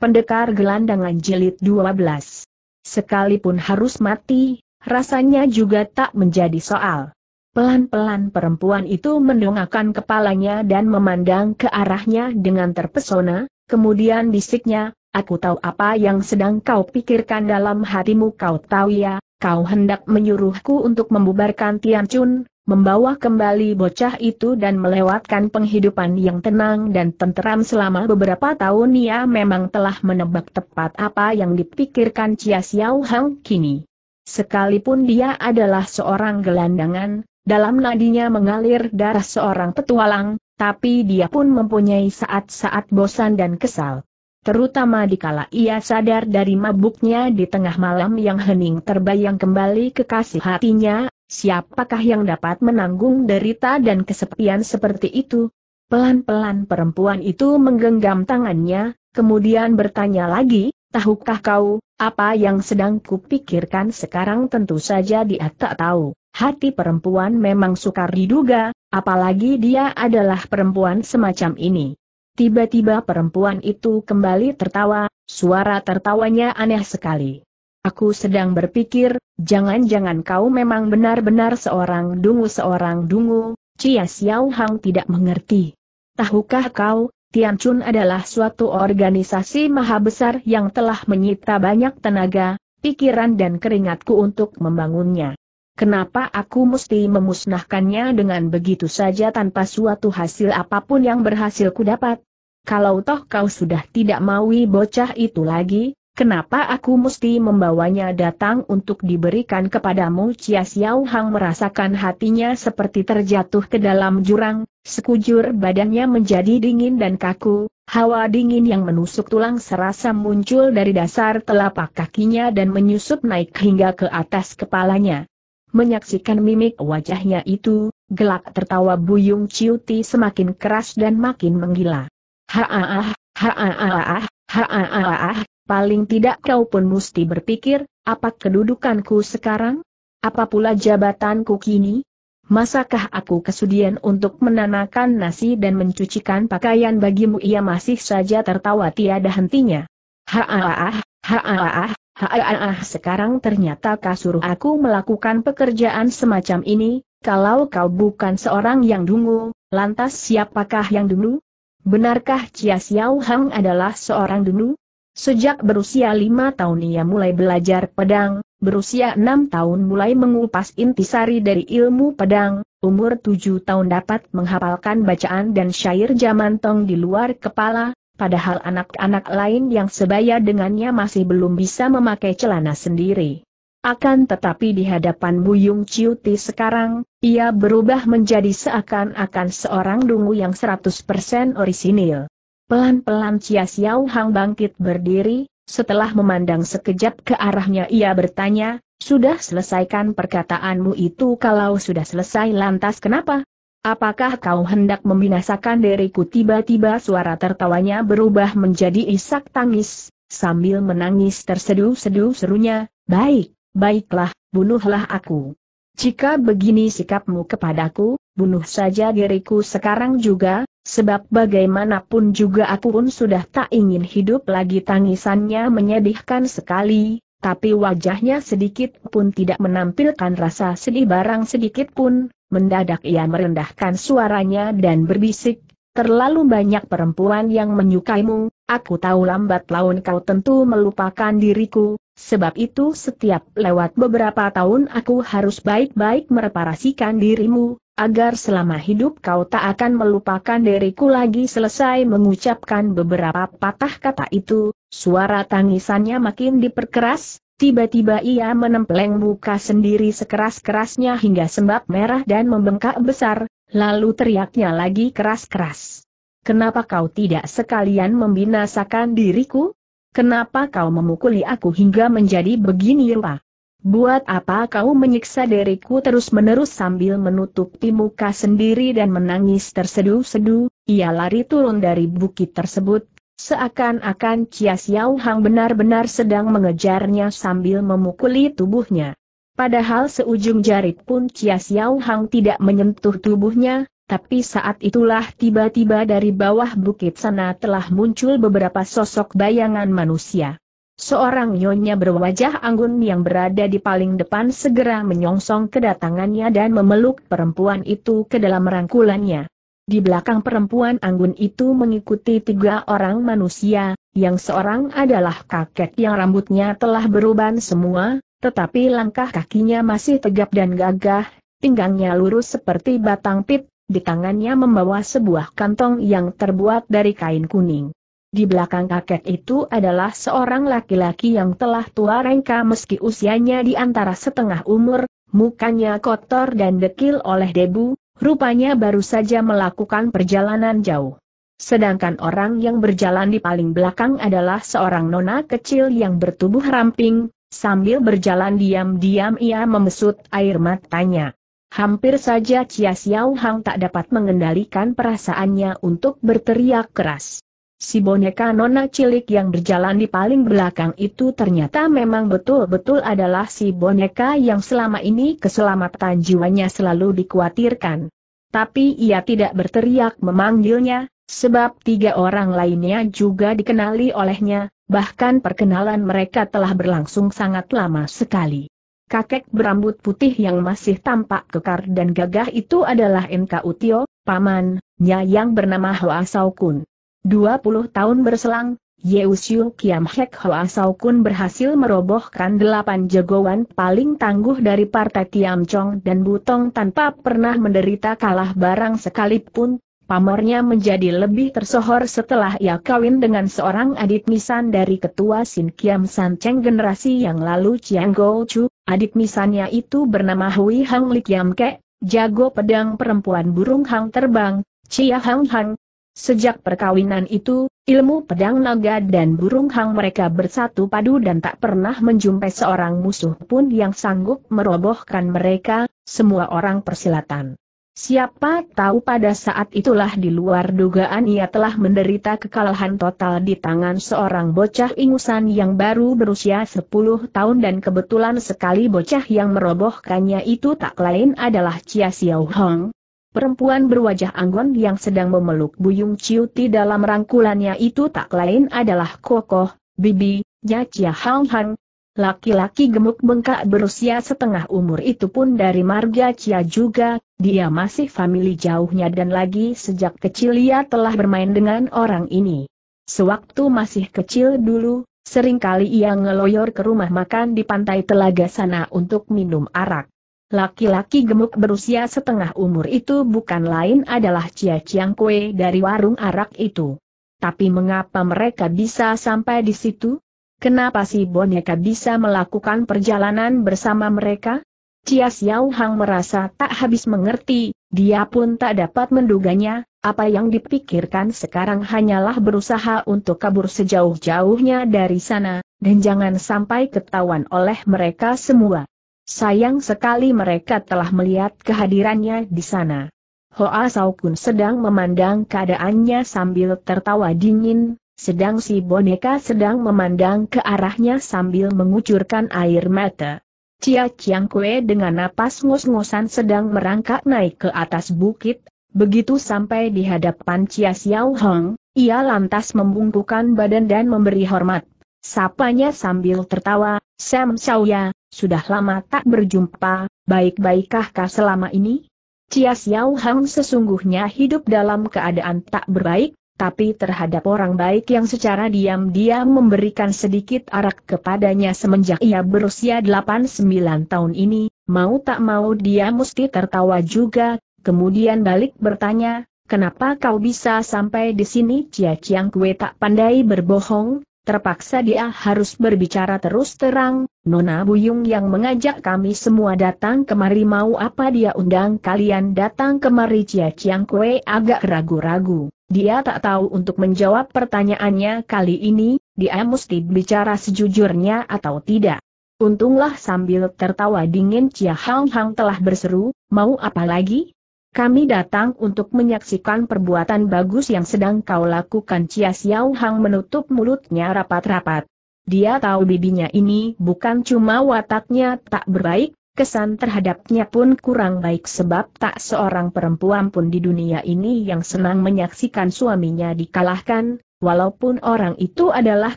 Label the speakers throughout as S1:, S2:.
S1: Pendekar Gelandangan Jilid 12. Sekalipun harus mati, rasanya juga tak menjadi soal. Pelan-pelan perempuan itu mendongakkan kepalanya dan memandang ke arahnya dengan terpesona, kemudian bisiknya, aku tahu apa yang sedang kau pikirkan dalam hatimu kau tahu ya, kau hendak menyuruhku untuk membubarkan Tian Chun, membawa kembali bocah itu dan melewatkan penghidupan yang tenang dan tenteram selama beberapa tahun ia memang telah menebak tepat apa yang dipikirkan Chia Xiao Hang kini. Sekalipun dia adalah seorang gelandangan, dalam nadinya mengalir darah seorang petualang, tapi dia pun mempunyai saat-saat bosan dan kesal. Terutama dikala ia sadar dari mabuknya di tengah malam yang hening terbayang kembali kekasih hatinya, Siapakah yang dapat menanggung derita dan kesepian seperti itu? Pelan-pelan perempuan itu menggenggam tangannya, kemudian bertanya lagi, Tahukah kau, apa yang sedang kupikirkan sekarang tentu saja dia tak tahu. Hati perempuan memang sukar diduga, apalagi dia adalah perempuan semacam ini. Tiba-tiba perempuan itu kembali tertawa, suara tertawanya aneh sekali. Aku sedang berpikir, jangan-jangan kau memang benar-benar seorang dungu seorang dungu, Cia Xiao Hang tidak mengerti. Tahukah kau, Tian Chun adalah suatu organisasi maha besar yang telah menyita banyak tenaga, pikiran dan keringatku untuk membangunnya. Kenapa aku mesti memusnahkannya dengan begitu saja tanpa suatu hasil apapun yang berhasil ku dapat? Kalau toh kau sudah tidak maui bocah itu lagi, Kenapa aku mesti membawanya datang untuk diberikan kepadamu? Chia Xiao Hang merasakan hatinya seperti terjatuh ke dalam jurang, sekujur badannya menjadi dingin dan kaku, hawa dingin yang menusuk tulang serasa muncul dari dasar telapak kakinya dan menyusup naik hingga ke atas kepalanya. Menyaksikan mimik wajahnya itu, gelak tertawa Buyung Ciuti semakin keras dan makin menggila. ha ha ha ha paling tidak kau pun mesti berpikir, apa kedudukanku sekarang? Apa pula jabatanku kini? Masakah aku kesudian untuk menanakan nasi dan mencucikan pakaian bagimu ia masih saja tertawa tiada hentinya. Haaah, haaah, haaah sekarang ternyata suruh aku melakukan pekerjaan semacam ini, kalau kau bukan seorang yang dungu, lantas siapakah yang dungu? Benarkah Chia Xiao Hang adalah seorang dungu? Sejak berusia lima tahun ia mulai belajar pedang, berusia enam tahun mulai mengupas intisari dari ilmu pedang, umur tujuh tahun dapat menghafalkan bacaan dan syair zaman tong di luar kepala, padahal anak-anak lain yang sebaya dengannya masih belum bisa memakai celana sendiri. Akan tetapi di hadapan Buyung Ciuti sekarang, ia berubah menjadi seakan-akan seorang dungu yang 100% orisinil. Pelan-pelan Chia Xiao Hang bangkit berdiri, setelah memandang sekejap ke arahnya ia bertanya, sudah selesaikan perkataanmu itu kalau sudah selesai lantas kenapa? Apakah kau hendak membinasakan diriku tiba-tiba suara tertawanya berubah menjadi isak tangis, sambil menangis terseduh-seduh serunya, baik, baiklah, bunuhlah aku. Jika begini sikapmu kepadaku, bunuh saja diriku sekarang juga, sebab bagaimanapun juga aku pun sudah tak ingin hidup lagi tangisannya menyedihkan sekali, tapi wajahnya sedikit pun tidak menampilkan rasa sedih barang sedikit pun, mendadak ia merendahkan suaranya dan berbisik, terlalu banyak perempuan yang menyukaimu, aku tahu lambat laun kau tentu melupakan diriku, Sebab itu setiap lewat beberapa tahun aku harus baik-baik mereparasikan dirimu, agar selama hidup kau tak akan melupakan diriku lagi selesai mengucapkan beberapa patah kata itu, suara tangisannya makin diperkeras, tiba-tiba ia menempeleng muka sendiri sekeras-kerasnya hingga sembab merah dan membengkak besar, lalu teriaknya lagi keras-keras. Kenapa kau tidak sekalian membinasakan diriku? Kenapa kau memukuli aku hingga menjadi begini rupa? Ya Buat apa kau menyiksa diriku terus-menerus sambil menutupi muka sendiri dan menangis tersedu-sedu? Ia lari turun dari bukit tersebut, seakan-akan Chia Xiao Hang benar-benar sedang mengejarnya sambil memukuli tubuhnya. Padahal seujung jarit pun Chia Xiao Hang tidak menyentuh tubuhnya, tapi saat itulah tiba-tiba dari bawah bukit sana telah muncul beberapa sosok bayangan manusia. Seorang nyonya berwajah anggun yang berada di paling depan segera menyongsong kedatangannya dan memeluk perempuan itu ke dalam rangkulannya. Di belakang perempuan anggun itu mengikuti tiga orang manusia, yang seorang adalah kakek yang rambutnya telah beruban semua, tetapi langkah kakinya masih tegap dan gagah, pinggangnya lurus seperti batang pit di tangannya membawa sebuah kantong yang terbuat dari kain kuning. Di belakang kakek itu adalah seorang laki-laki yang telah tua rengka meski usianya di antara setengah umur, mukanya kotor dan dekil oleh debu, rupanya baru saja melakukan perjalanan jauh. Sedangkan orang yang berjalan di paling belakang adalah seorang nona kecil yang bertubuh ramping, sambil berjalan diam-diam ia memesut air matanya. Hampir saja Chia Xiao Hang tak dapat mengendalikan perasaannya untuk berteriak keras. Si boneka nona cilik yang berjalan di paling belakang itu ternyata memang betul-betul adalah si boneka yang selama ini keselamatan jiwanya selalu dikhawatirkan. Tapi ia tidak berteriak memanggilnya, sebab tiga orang lainnya juga dikenali olehnya, bahkan perkenalan mereka telah berlangsung sangat lama sekali. Kakek berambut putih yang masih tampak kekar dan gagah itu adalah MK Utio, paman, yang bernama Hoa Sao Kun. 20 tahun berselang, Yeusyu Kiam Hek Hoa Sao berhasil merobohkan delapan jagoan paling tangguh dari partai Tiam Chong dan Butong tanpa pernah menderita kalah barang sekalipun. Pamornya menjadi lebih tersohor setelah ia kawin dengan seorang adik nisan dari ketua Sin Kiam San Cheng generasi yang lalu Chiang Go Chu, Adik misalnya itu bernama Hui Hang Lik Yam Ke, jago pedang perempuan burung hang terbang, Cia Hang Hang. Sejak perkawinan itu, ilmu pedang naga dan burung hang mereka bersatu padu dan tak pernah menjumpai seorang musuh pun yang sanggup merobohkan mereka, semua orang persilatan. Siapa tahu pada saat itulah di luar dugaan ia telah menderita kekalahan total di tangan seorang bocah ingusan yang baru berusia 10 tahun dan kebetulan sekali bocah yang merobohkannya itu tak lain adalah Chia Xiao Hong. Perempuan berwajah anggun yang sedang memeluk Buyung Ti dalam rangkulannya itu tak lain adalah Kokoh, Bibi, Nya Chia Hong Hong, Laki-laki gemuk bengkak berusia setengah umur itu pun dari marga Cia juga, dia masih famili jauhnya dan lagi sejak kecil ia telah bermain dengan orang ini. Sewaktu masih kecil dulu, seringkali ia ngeloyor ke rumah makan di pantai telaga sana untuk minum arak. Laki-laki gemuk berusia setengah umur itu bukan lain adalah Cia Ciang Kue dari warung arak itu. Tapi mengapa mereka bisa sampai di situ? Kenapa si boneka bisa melakukan perjalanan bersama mereka? Cia Xiao Hang merasa tak habis mengerti, dia pun tak dapat menduganya, apa yang dipikirkan sekarang hanyalah berusaha untuk kabur sejauh-jauhnya dari sana, dan jangan sampai ketahuan oleh mereka semua. Sayang sekali mereka telah melihat kehadirannya di sana. Hoa Saukun sedang memandang keadaannya sambil tertawa dingin, sedang si boneka sedang memandang ke arahnya sambil mengucurkan air mata. Cia Chiang Kue dengan napas ngos-ngosan sedang merangkak naik ke atas bukit, begitu sampai di hadapan Cia Xiao Hong, ia lantas membungkukan badan dan memberi hormat. Sapanya sambil tertawa, Sam Xiaoya, sudah lama tak berjumpa, baik-baikkah kah selama ini? Cia Xiao Hong sesungguhnya hidup dalam keadaan tak berbaik, tapi terhadap orang baik yang secara diam-diam memberikan sedikit arak kepadanya semenjak ia berusia 8-9 tahun ini, mau tak mau dia mesti tertawa juga, kemudian balik bertanya, kenapa kau bisa sampai di sini Cia Chiang Kue tak pandai berbohong, terpaksa dia harus berbicara terus terang, Nona Buyung yang mengajak kami semua datang kemari mau apa dia undang kalian datang kemari Cia Chiang Kue agak ragu-ragu. Dia tak tahu untuk menjawab pertanyaannya kali ini, dia mesti bicara sejujurnya atau tidak. Untunglah sambil tertawa dingin Chia Hang Hang telah berseru, mau apa lagi? Kami datang untuk menyaksikan perbuatan bagus yang sedang kau lakukan Chia Xiao Hang menutup mulutnya rapat-rapat. Dia tahu bibinya ini bukan cuma wataknya tak berbaik, kesan terhadapnya pun kurang baik sebab tak seorang perempuan pun di dunia ini yang senang menyaksikan suaminya dikalahkan, walaupun orang itu adalah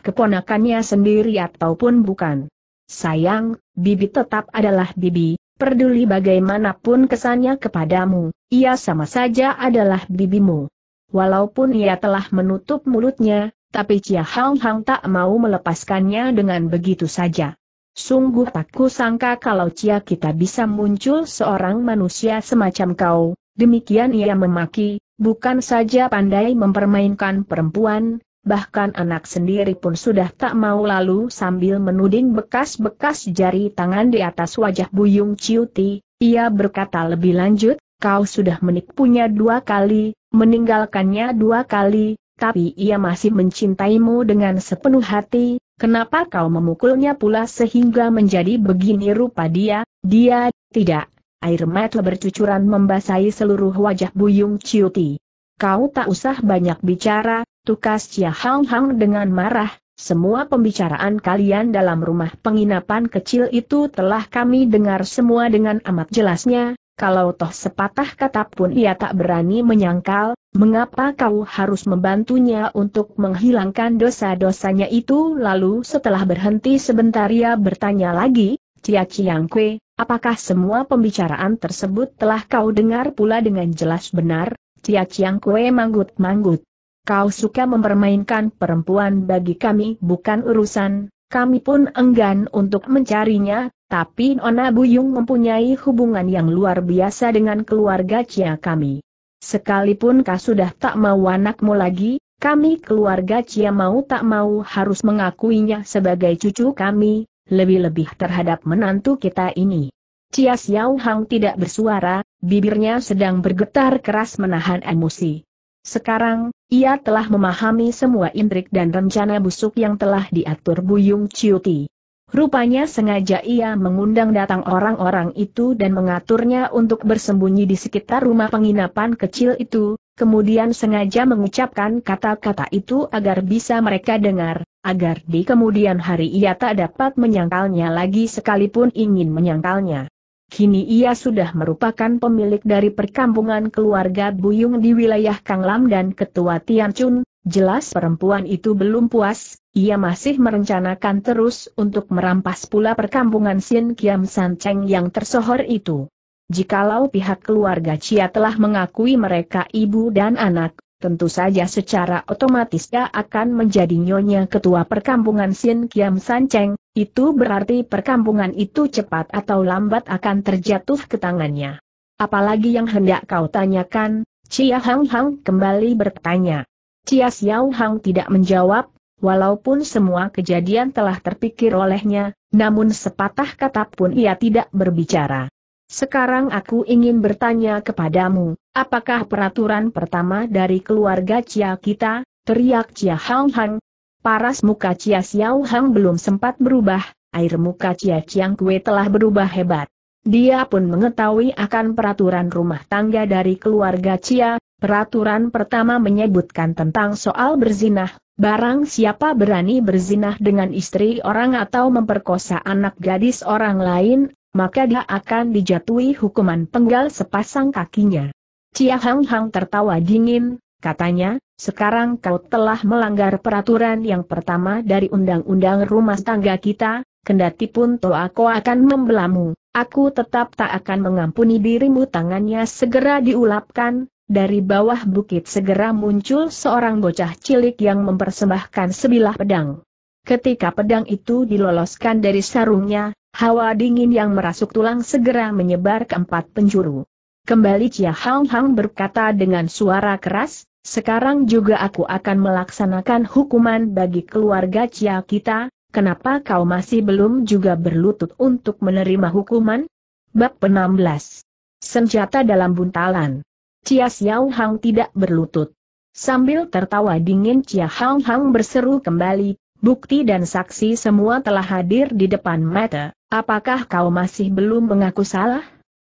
S1: keponakannya sendiri ataupun bukan. Sayang, Bibi tetap adalah Bibi, peduli bagaimanapun kesannya kepadamu, ia sama saja adalah bibimu. Walaupun ia telah menutup mulutnya, tapi Cia Hang Hang tak mau melepaskannya dengan begitu saja. Sungguh tak kusangka kalau cia kita bisa muncul seorang manusia semacam kau, demikian ia memaki, bukan saja pandai mempermainkan perempuan, bahkan anak sendiri pun sudah tak mau lalu sambil menuding bekas-bekas jari tangan di atas wajah Buyung Ciuti, ia berkata lebih lanjut, kau sudah menipunya dua kali, meninggalkannya dua kali, tapi ia masih mencintaimu dengan sepenuh hati, kenapa kau memukulnya pula sehingga menjadi begini rupa dia, dia, tidak. Air mata bercucuran membasahi seluruh wajah Buyung Ciuti. Kau tak usah banyak bicara, tukas Cia Hang Hang dengan marah, semua pembicaraan kalian dalam rumah penginapan kecil itu telah kami dengar semua dengan amat jelasnya, kalau toh sepatah kata pun ia tak berani menyangkal, mengapa kau harus membantunya untuk menghilangkan dosa-dosanya itu? Lalu setelah berhenti sebentar ia bertanya lagi, Cia Ciang Kwe, apakah semua pembicaraan tersebut telah kau dengar pula dengan jelas benar? Cia Ciang Kwe manggut-manggut. Kau suka mempermainkan perempuan bagi kami bukan urusan, kami pun enggan untuk mencarinya, tapi Nona Buyung mempunyai hubungan yang luar biasa dengan keluarga Cia kami. Sekalipun kau sudah tak mau anakmu lagi, kami keluarga Cia mau tak mau harus mengakuinya sebagai cucu kami, lebih-lebih terhadap menantu kita ini. Cia Xiao Hang tidak bersuara, bibirnya sedang bergetar keras menahan emosi. Sekarang, ia telah memahami semua intrik dan rencana busuk yang telah diatur Buyung Ciuti. Rupanya sengaja ia mengundang datang orang-orang itu dan mengaturnya untuk bersembunyi di sekitar rumah penginapan kecil itu, kemudian sengaja mengucapkan kata-kata itu agar bisa mereka dengar, agar di kemudian hari ia tak dapat menyangkalnya lagi sekalipun ingin menyangkalnya. Kini ia sudah merupakan pemilik dari perkampungan keluarga Buyung di wilayah Kanglam dan Ketua Tianchun, Jelas perempuan itu belum puas, ia masih merencanakan terus untuk merampas pula perkampungan Sin Kiam San Cheng yang tersohor itu. Jikalau pihak keluarga Chia telah mengakui mereka ibu dan anak, tentu saja secara otomatis ia akan menjadi nyonya ketua perkampungan Sin Kiam San Cheng, itu berarti perkampungan itu cepat atau lambat akan terjatuh ke tangannya. Apalagi yang hendak kau tanyakan, Chia Hang Hang kembali bertanya. Cia Xiao Hang tidak menjawab, walaupun semua kejadian telah terpikir olehnya, namun sepatah kata pun ia tidak berbicara. Sekarang aku ingin bertanya kepadamu, apakah peraturan pertama dari keluarga Cia kita, teriak Cia Hang Hang. Paras muka Cia Xiao Hang belum sempat berubah, air muka Cia Chiang Kue telah berubah hebat. Dia pun mengetahui akan peraturan rumah tangga dari keluarga Cia, Peraturan pertama menyebutkan tentang soal berzinah, barang siapa berani berzinah dengan istri orang atau memperkosa anak gadis orang lain, maka dia akan dijatuhi hukuman penggal sepasang kakinya. Cia Hang Hang tertawa dingin, katanya, sekarang kau telah melanggar peraturan yang pertama dari Undang-Undang Rumah Tangga kita, kendati pun toh aku akan membelamu, aku tetap tak akan mengampuni dirimu tangannya segera diulapkan, dari bawah bukit segera muncul seorang bocah cilik yang mempersembahkan sebilah pedang. Ketika pedang itu diloloskan dari sarungnya, hawa dingin yang merasuk tulang segera menyebar ke empat penjuru. Kembali Chia Hang Hang berkata dengan suara keras, sekarang juga aku akan melaksanakan hukuman bagi keluarga Cia kita, kenapa kau masih belum juga berlutut untuk menerima hukuman? Bab 16 Senjata dalam buntalan Cia Xiao Hang tidak berlutut. Sambil tertawa dingin Cia Hang Hang berseru kembali, bukti dan saksi semua telah hadir di depan mata, apakah kau masih belum mengaku salah?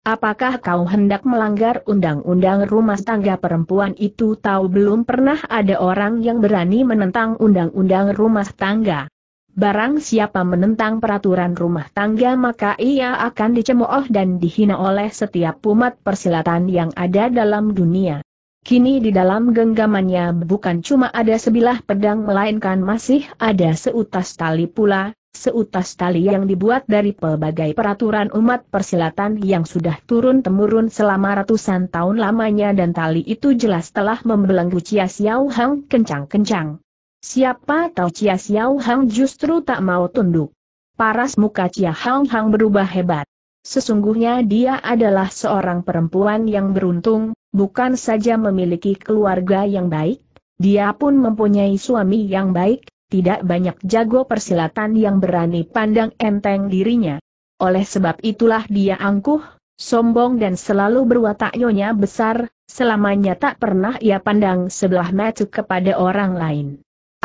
S1: Apakah kau hendak melanggar undang-undang rumah tangga perempuan itu tahu belum pernah ada orang yang berani menentang undang-undang rumah tangga barang siapa menentang peraturan rumah tangga maka ia akan dicemooh dan dihina oleh setiap umat persilatan yang ada dalam dunia. Kini di dalam genggamannya bukan cuma ada sebilah pedang melainkan masih ada seutas tali pula, seutas tali yang dibuat dari pelbagai peraturan umat persilatan yang sudah turun-temurun selama ratusan tahun lamanya dan tali itu jelas telah membelenggu Chia Xiao Hang kencang-kencang. Siapa tahu Chia Xiao Hang justru tak mau tunduk. Paras muka Chia Hang Hang berubah hebat. Sesungguhnya dia adalah seorang perempuan yang beruntung, bukan saja memiliki keluarga yang baik, dia pun mempunyai suami yang baik, tidak banyak jago persilatan yang berani pandang enteng dirinya. Oleh sebab itulah dia angkuh, sombong dan selalu berwatak nyonya besar, selamanya tak pernah ia pandang sebelah mata kepada orang lain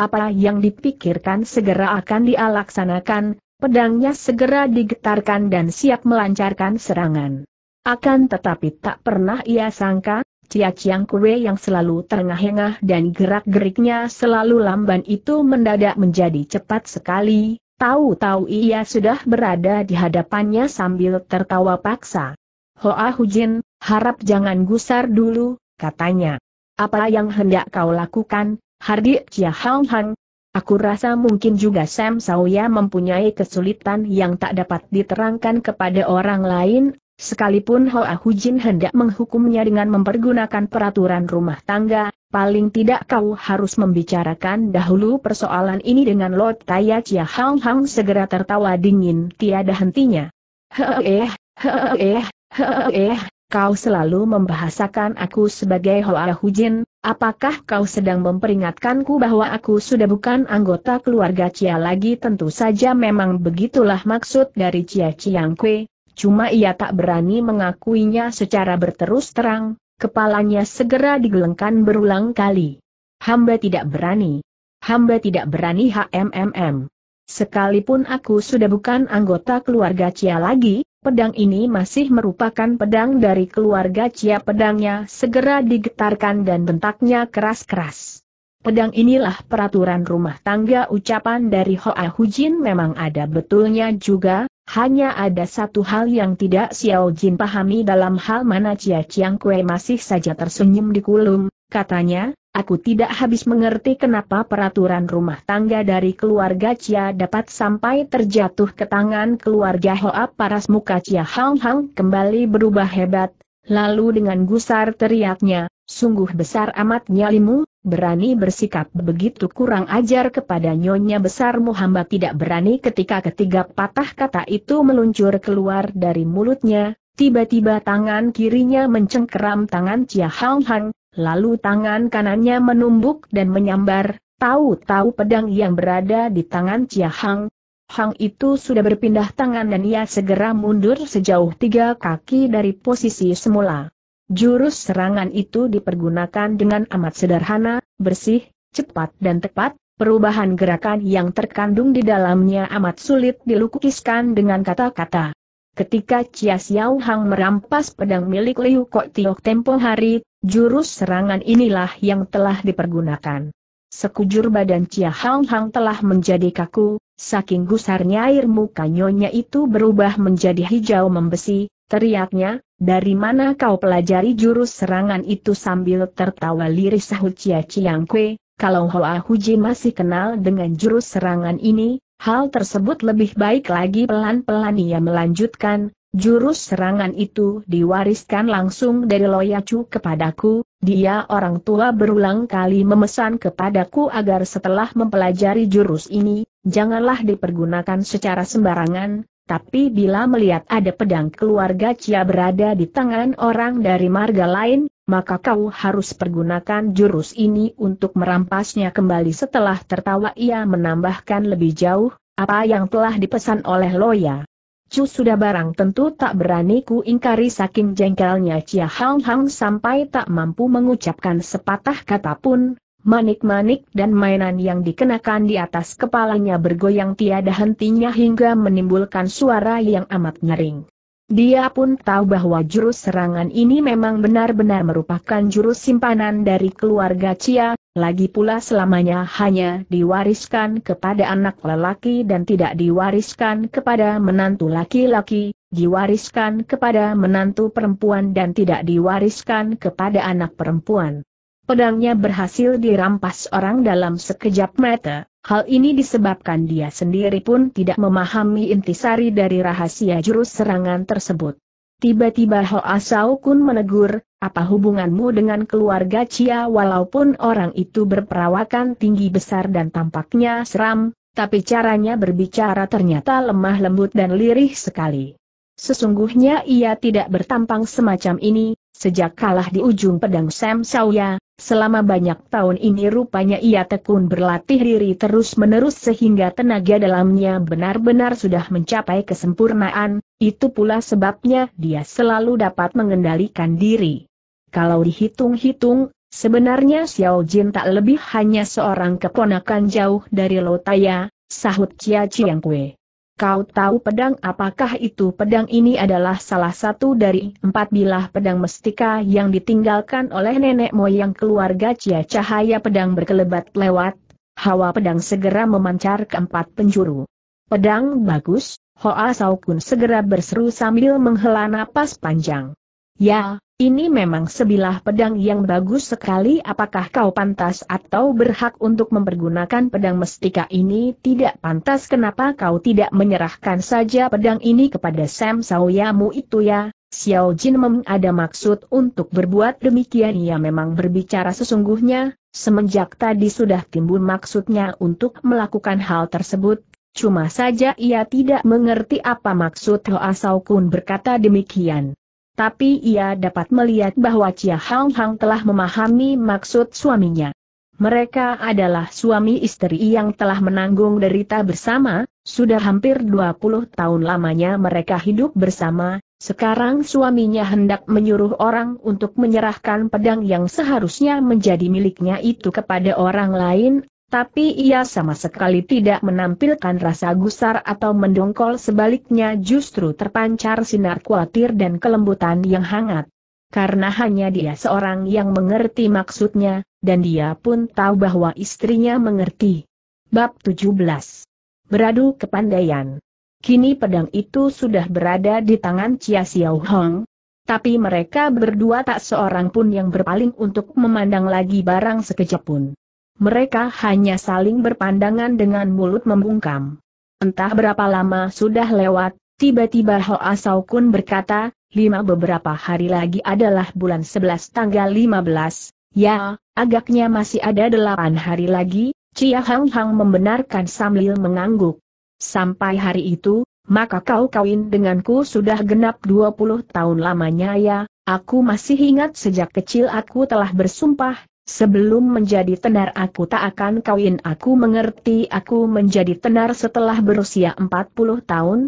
S1: apa yang dipikirkan segera akan dialaksanakan, pedangnya segera digetarkan dan siap melancarkan serangan. Akan tetapi tak pernah ia sangka, Cia Chiang Kue yang selalu terengah-engah dan gerak-geriknya selalu lamban itu mendadak menjadi cepat sekali, tahu-tahu ia sudah berada di hadapannya sambil tertawa paksa. Hoa Hujin, harap jangan gusar dulu, katanya. Apa yang hendak kau lakukan, Hardi Chia Hang Hang, Aku rasa mungkin juga Sam Sawya mempunyai kesulitan yang tak dapat diterangkan kepada orang lain, sekalipun Hoa Jin hendak menghukumnya dengan mempergunakan peraturan rumah tangga, paling tidak kau harus membicarakan dahulu persoalan ini dengan Lord Taya Chia Hang Hang segera tertawa dingin tiada hentinya. Heeh, eh, heeh, eh, heeh, eh, kau selalu membahasakan aku sebagai Hoa Jin, Apakah kau sedang memperingatkanku bahwa aku sudah bukan anggota keluarga Cia lagi? Tentu saja memang begitulah maksud dari Cia Ciangkwe, cuma ia tak berani mengakuinya secara berterus terang, kepalanya segera digelengkan berulang kali. Hamba tidak berani. Hamba tidak berani HMMM. Sekalipun aku sudah bukan anggota keluarga Cia lagi, Pedang ini masih merupakan pedang dari keluarga Cia pedangnya segera digetarkan dan bentaknya keras-keras. Pedang inilah peraturan rumah tangga ucapan dari Hoa Hujin memang ada betulnya juga, hanya ada satu hal yang tidak Xiao Jin pahami dalam hal mana Cia Chiang Kue masih saja tersenyum di kulum, katanya, Aku tidak habis mengerti kenapa peraturan rumah tangga dari keluarga Cia dapat sampai terjatuh ke tangan keluarga Hoa paras muka Cia Hang Hang kembali berubah hebat, lalu dengan gusar teriaknya, sungguh besar amat nyalimu, berani bersikap begitu kurang ajar kepada nyonya besarmu hamba tidak berani ketika ketiga patah kata itu meluncur keluar dari mulutnya, Tiba-tiba tangan kirinya mencengkeram tangan Chia Hang Hang, Lalu tangan kanannya menumbuk dan menyambar, tahu-tahu pedang yang berada di tangan Chia Hang. Hang itu sudah berpindah tangan dan ia segera mundur sejauh tiga kaki dari posisi semula. Jurus serangan itu dipergunakan dengan amat sederhana, bersih, cepat dan tepat, perubahan gerakan yang terkandung di dalamnya amat sulit dilukiskan dengan kata-kata. Ketika Chia Xiao Hang merampas pedang milik Liu Kok Tiok tempo hari, Jurus serangan inilah yang telah dipergunakan. Sekujur badan Chia Hang Hang telah menjadi kaku, saking gusarnya air muka nyonya itu berubah menjadi hijau membesi, teriaknya, dari mana kau pelajari jurus serangan itu sambil tertawa lirih sahut Chia Chiang Kue, kalau Hoa Huji masih kenal dengan jurus serangan ini, hal tersebut lebih baik lagi pelan-pelan ia melanjutkan, Jurus serangan itu diwariskan langsung dari Loyacu kepadaku, dia orang tua berulang kali memesan kepadaku agar setelah mempelajari jurus ini, janganlah dipergunakan secara sembarangan, tapi bila melihat ada pedang keluarga Cia berada di tangan orang dari marga lain, maka kau harus pergunakan jurus ini untuk merampasnya kembali setelah tertawa ia menambahkan lebih jauh, apa yang telah dipesan oleh Loya. Chu sudah barang tentu tak berani ku ingkari saking jengkelnya Cia Hang Hang sampai tak mampu mengucapkan sepatah kata pun, manik-manik dan mainan yang dikenakan di atas kepalanya bergoyang tiada hentinya hingga menimbulkan suara yang amat nyering. Dia pun tahu bahwa jurus serangan ini memang benar-benar merupakan jurus simpanan dari keluarga Cia, lagi pula selamanya hanya diwariskan kepada anak lelaki dan tidak diwariskan kepada menantu laki-laki, diwariskan kepada menantu perempuan dan tidak diwariskan kepada anak perempuan. Pedangnya berhasil dirampas orang dalam sekejap mata. Hal ini disebabkan dia sendiri pun tidak memahami intisari dari rahasia jurus serangan tersebut. Tiba-tiba Ho Asau Kun menegur, apa hubunganmu dengan keluarga Chia walaupun orang itu berperawakan tinggi besar dan tampaknya seram, tapi caranya berbicara ternyata lemah lembut dan lirih sekali. Sesungguhnya ia tidak bertampang semacam ini, sejak kalah di ujung pedang Sam Sauya, Selama banyak tahun ini rupanya ia tekun berlatih diri terus-menerus sehingga tenaga dalamnya benar-benar sudah mencapai kesempurnaan, itu pula sebabnya dia selalu dapat mengendalikan diri. Kalau dihitung-hitung, sebenarnya Xiao Jin tak lebih hanya seorang keponakan jauh dari Lotaya, sahut Chia Chiang Kue. Kau tahu pedang apakah itu pedang ini adalah salah satu dari empat bilah pedang mestika yang ditinggalkan oleh nenek moyang keluarga Cia Cahaya pedang berkelebat lewat, hawa pedang segera memancar ke empat penjuru. Pedang bagus, Hoa Saukun segera berseru sambil menghela napas panjang. Ya, ini memang sebilah pedang yang bagus sekali apakah kau pantas atau berhak untuk mempergunakan pedang mestika ini tidak pantas kenapa kau tidak menyerahkan saja pedang ini kepada Sam Sawyamu itu ya? Xiao Jin memang ada maksud untuk berbuat demikian ia memang berbicara sesungguhnya, semenjak tadi sudah timbul maksudnya untuk melakukan hal tersebut, cuma saja ia tidak mengerti apa maksud Hoa Kun berkata demikian tapi ia dapat melihat bahwa Chia Hang Hang telah memahami maksud suaminya. Mereka adalah suami istri yang telah menanggung derita bersama, sudah hampir 20 tahun lamanya mereka hidup bersama, sekarang suaminya hendak menyuruh orang untuk menyerahkan pedang yang seharusnya menjadi miliknya itu kepada orang lain, tapi ia sama sekali tidak menampilkan rasa gusar atau mendongkol sebaliknya justru terpancar sinar khawatir dan kelembutan yang hangat. Karena hanya dia seorang yang mengerti maksudnya, dan dia pun tahu bahwa istrinya mengerti. Bab 17 Beradu Kepandaian Kini pedang itu sudah berada di tangan Chia Xiao Hong, tapi mereka berdua tak seorang pun yang berpaling untuk memandang lagi barang sekejap pun mereka hanya saling berpandangan dengan mulut membungkam. Entah berapa lama sudah lewat, tiba-tiba Hoa Saukun berkata, lima beberapa hari lagi adalah bulan sebelas tanggal lima belas. ya, agaknya masih ada delapan hari lagi, Cia Hang Hang membenarkan sambil mengangguk. Sampai hari itu, maka kau kawin denganku sudah genap dua puluh tahun lamanya ya, aku masih ingat sejak kecil aku telah bersumpah, Sebelum menjadi tenar aku tak akan kawin aku mengerti aku menjadi tenar setelah berusia 40 tahun.